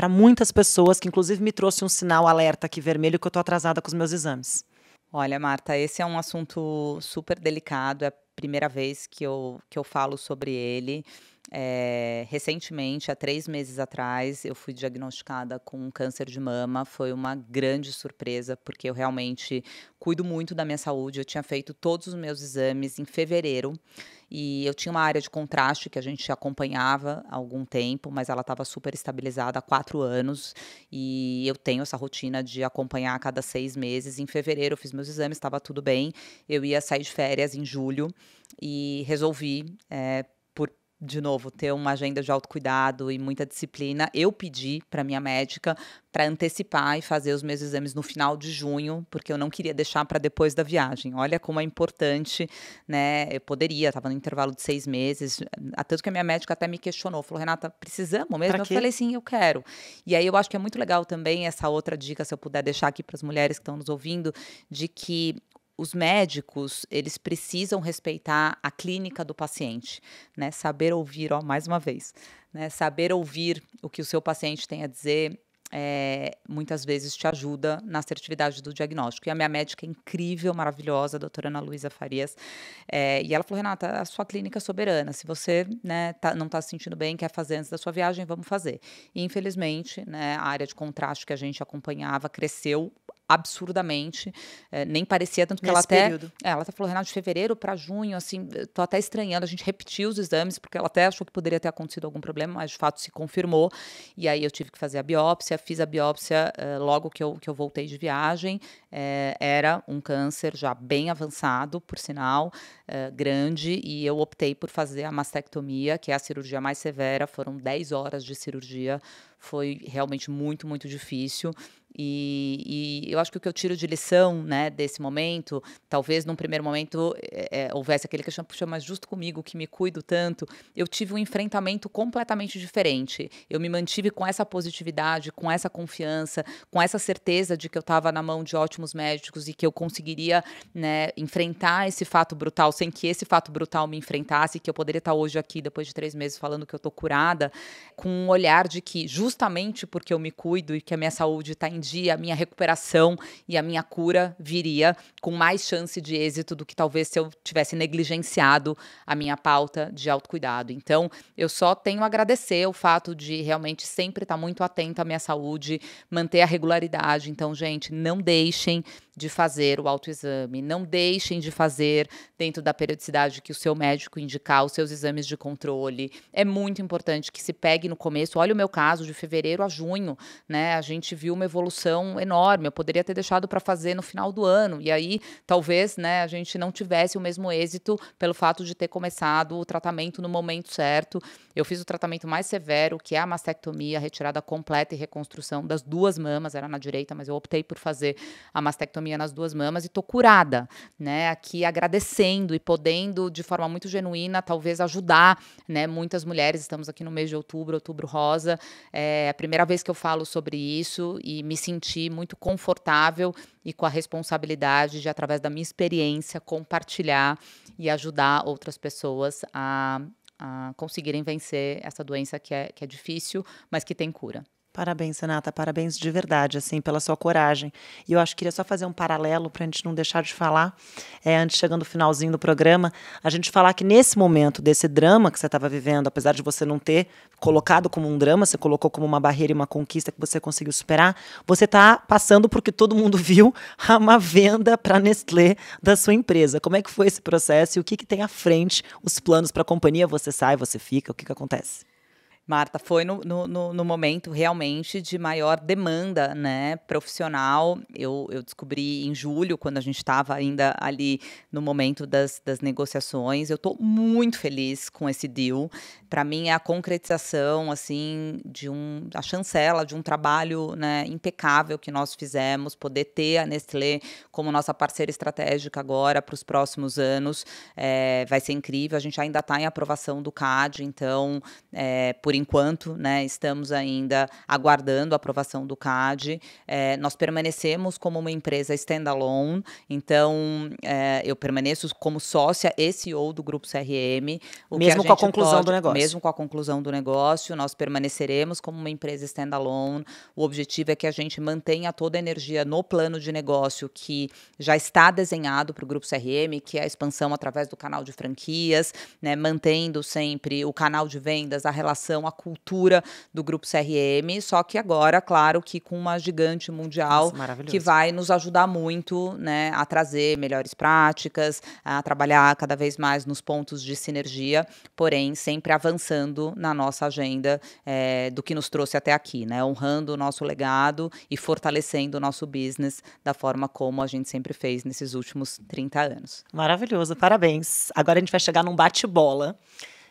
para muitas pessoas, que inclusive me trouxe um sinal alerta aqui vermelho que eu estou atrasada com os meus exames. Olha, Marta, esse é um assunto super delicado, é a primeira vez que eu, que eu falo sobre ele. É, recentemente, há três meses atrás, eu fui diagnosticada com câncer de mama. Foi uma grande surpresa, porque eu realmente cuido muito da minha saúde. Eu tinha feito todos os meus exames em fevereiro e eu tinha uma área de contraste que a gente acompanhava há algum tempo, mas ela estava super estabilizada há quatro anos e eu tenho essa rotina de acompanhar a cada seis meses. Em fevereiro eu fiz meus exames, estava tudo bem. Eu ia sair de férias em julho e resolvi é, de novo, ter uma agenda de autocuidado e muita disciplina, eu pedi para minha médica para antecipar e fazer os meus exames no final de junho, porque eu não queria deixar para depois da viagem. Olha como é importante, né? Eu poderia, estava no intervalo de seis meses, tanto que a minha médica até me questionou, falou, Renata, precisamos mesmo? Eu falei, sim, eu quero. E aí eu acho que é muito legal também essa outra dica, se eu puder deixar aqui para as mulheres que estão nos ouvindo, de que os médicos, eles precisam respeitar a clínica do paciente, né? Saber ouvir, ó, mais uma vez, né? Saber ouvir o que o seu paciente tem a dizer é, muitas vezes te ajuda na assertividade do diagnóstico. E a minha médica é incrível, maravilhosa, a doutora Ana Luísa Farias, é, e ela falou, Renata, a sua clínica é soberana, se você né, tá, não está se sentindo bem, quer fazer antes da sua viagem, vamos fazer. E, infelizmente, né, a área de contraste que a gente acompanhava cresceu absurdamente. É, nem parecia, tanto que Nesse ela até. Período. É, ela até falou, Renato, de fevereiro para junho, assim, tô até estranhando. A gente repetiu os exames, porque ela até achou que poderia ter acontecido algum problema, mas de fato se confirmou. E aí eu tive que fazer a biópsia, fiz a biópsia eh, logo que eu, que eu voltei de viagem. É, era um câncer já bem avançado, por sinal, grande, e eu optei por fazer a mastectomia, que é a cirurgia mais severa. Foram 10 horas de cirurgia foi realmente muito, muito difícil. E, e, eu acho que o que eu tiro de lição né, desse momento, talvez num primeiro momento é, é, houvesse aquele que chama, puxa, mas justo comigo, que me cuido tanto, eu tive um enfrentamento completamente diferente. Eu me mantive com essa positividade, com essa confiança, com essa certeza de que eu estava na mão de ótimos médicos e que eu conseguiria né, enfrentar esse fato brutal sem que esse fato brutal me enfrentasse, que eu poderia estar tá hoje aqui, depois de três meses, falando que eu estou curada, com um olhar de que, justamente porque eu me cuido e que a minha saúde está em aprendi, a minha recuperação e a minha cura viria com mais chance de êxito do que talvez se eu tivesse negligenciado a minha pauta de autocuidado. Então, eu só tenho a agradecer o fato de realmente sempre estar muito atento à minha saúde, manter a regularidade. Então, gente, não deixem de fazer o autoexame. Não deixem de fazer dentro da periodicidade que o seu médico indicar os seus exames de controle. É muito importante que se pegue no começo. Olha o meu caso de fevereiro a junho, né? A gente viu uma evolução evolução enorme. Eu poderia ter deixado para fazer no final do ano. E aí, talvez, né, a gente não tivesse o mesmo êxito pelo fato de ter começado o tratamento no momento certo. Eu fiz o tratamento mais severo, que é a mastectomia, retirada completa e reconstrução das duas mamas, era na direita, mas eu optei por fazer a mastectomia nas duas mamas e tô curada, né? Aqui agradecendo e podendo de forma muito genuína, talvez ajudar, né, muitas mulheres. Estamos aqui no mês de outubro, outubro rosa. É a primeira vez que eu falo sobre isso e me sentir muito confortável e com a responsabilidade de, através da minha experiência, compartilhar e ajudar outras pessoas a, a conseguirem vencer essa doença que é, que é difícil, mas que tem cura. Parabéns, Renata, parabéns de verdade, assim, pela sua coragem. E eu acho que queria só fazer um paralelo para a gente não deixar de falar, é, antes chegando no finalzinho do programa, a gente falar que nesse momento desse drama que você estava vivendo, apesar de você não ter colocado como um drama, você colocou como uma barreira e uma conquista que você conseguiu superar, você está passando porque todo mundo *laughs* viu uma venda para Nestlé da sua empresa. Como é que foi esse processo e o que, que tem à frente, os planos para a companhia? Você sai, você fica, o que, que acontece? Marta, foi no, no, no, momento realmente de maior demanda né, profissional. Eu, eu descobri em julho, quando a gente estava ainda ali no momento das, das negociações. Eu estou muito feliz com esse deal. Para mim, é a concretização assim de um, a chancela de um trabalho né, impecável que nós fizemos, poder ter a Nestlé como nossa parceira estratégica agora para os próximos anos. É, vai ser incrível. A gente ainda está em aprovação do CAD, então, é, por enquanto né, estamos ainda aguardando a aprovação do CAD, é, nós permanecemos como uma empresa standalone, então é, eu permaneço como sócia e CEO do Grupo CRM. mesmo com a conclusão pode, do negócio. Mesmo com a conclusão do negócio, nós permaneceremos como uma empresa standalone. O objetivo é que a gente mantenha toda a energia no plano de negócio que já está desenhado para o Grupo CRM, que é a expansão através do canal de franquias, né, mantendo sempre o canal de vendas, a relação, a cultura do Grupo CRM, só que agora, claro, que com uma gigante mundial Nossa, que vai nos ajudar muito né, a trazer melhores práticas, a trabalhar cada vez mais nos pontos de sinergia, porém sempre avançando na nossa agenda é, do que nos trouxe até aqui, né, honrando o nosso legado e fortalecendo o nosso business da forma como a gente sempre fez nesses últimos 30 anos. Maravilhoso, parabéns. Agora a gente vai chegar num bate-bola,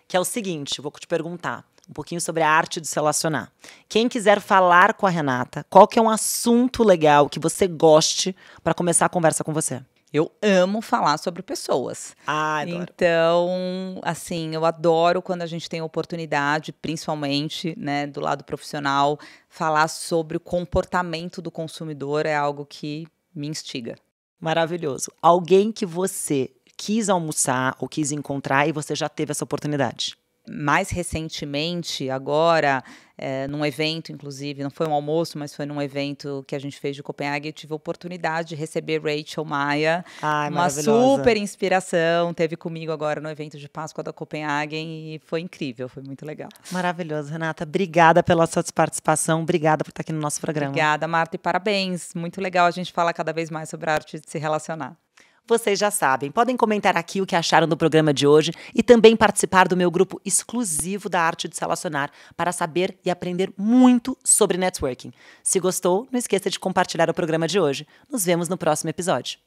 que é o seguinte, vou te perguntar um pouquinho sobre a arte de se relacionar. Quem quiser falar com a Renata, qual que é um assunto legal que você goste para começar a conversa com você? Eu amo falar sobre pessoas. Ah, adoro. Então, assim, eu adoro quando a gente tem a oportunidade, principalmente, né, do lado profissional, falar sobre o comportamento do consumidor é algo que me instiga. Maravilhoso. Alguém que você quis almoçar ou quis encontrar e você já teve essa oportunidade? mais recentemente, agora, é, num evento, inclusive, não foi um almoço, mas foi num evento que a gente fez de Copenhague, eu tive a oportunidade de receber Rachel Maia, Ai, uma super inspiração, teve comigo agora no evento de Páscoa da Copenhague e foi incrível, foi muito legal. Maravilhoso, Renata, obrigada pela sua participação, obrigada por estar aqui no nosso programa. Obrigada, Marta, e parabéns, muito legal a gente falar cada vez mais sobre a arte de se relacionar. Vocês já sabem, podem comentar aqui o que acharam do programa de hoje e também participar do meu grupo exclusivo da Arte de Se Relacionar para saber e aprender muito sobre networking. Se gostou, não esqueça de compartilhar o programa de hoje. Nos vemos no próximo episódio.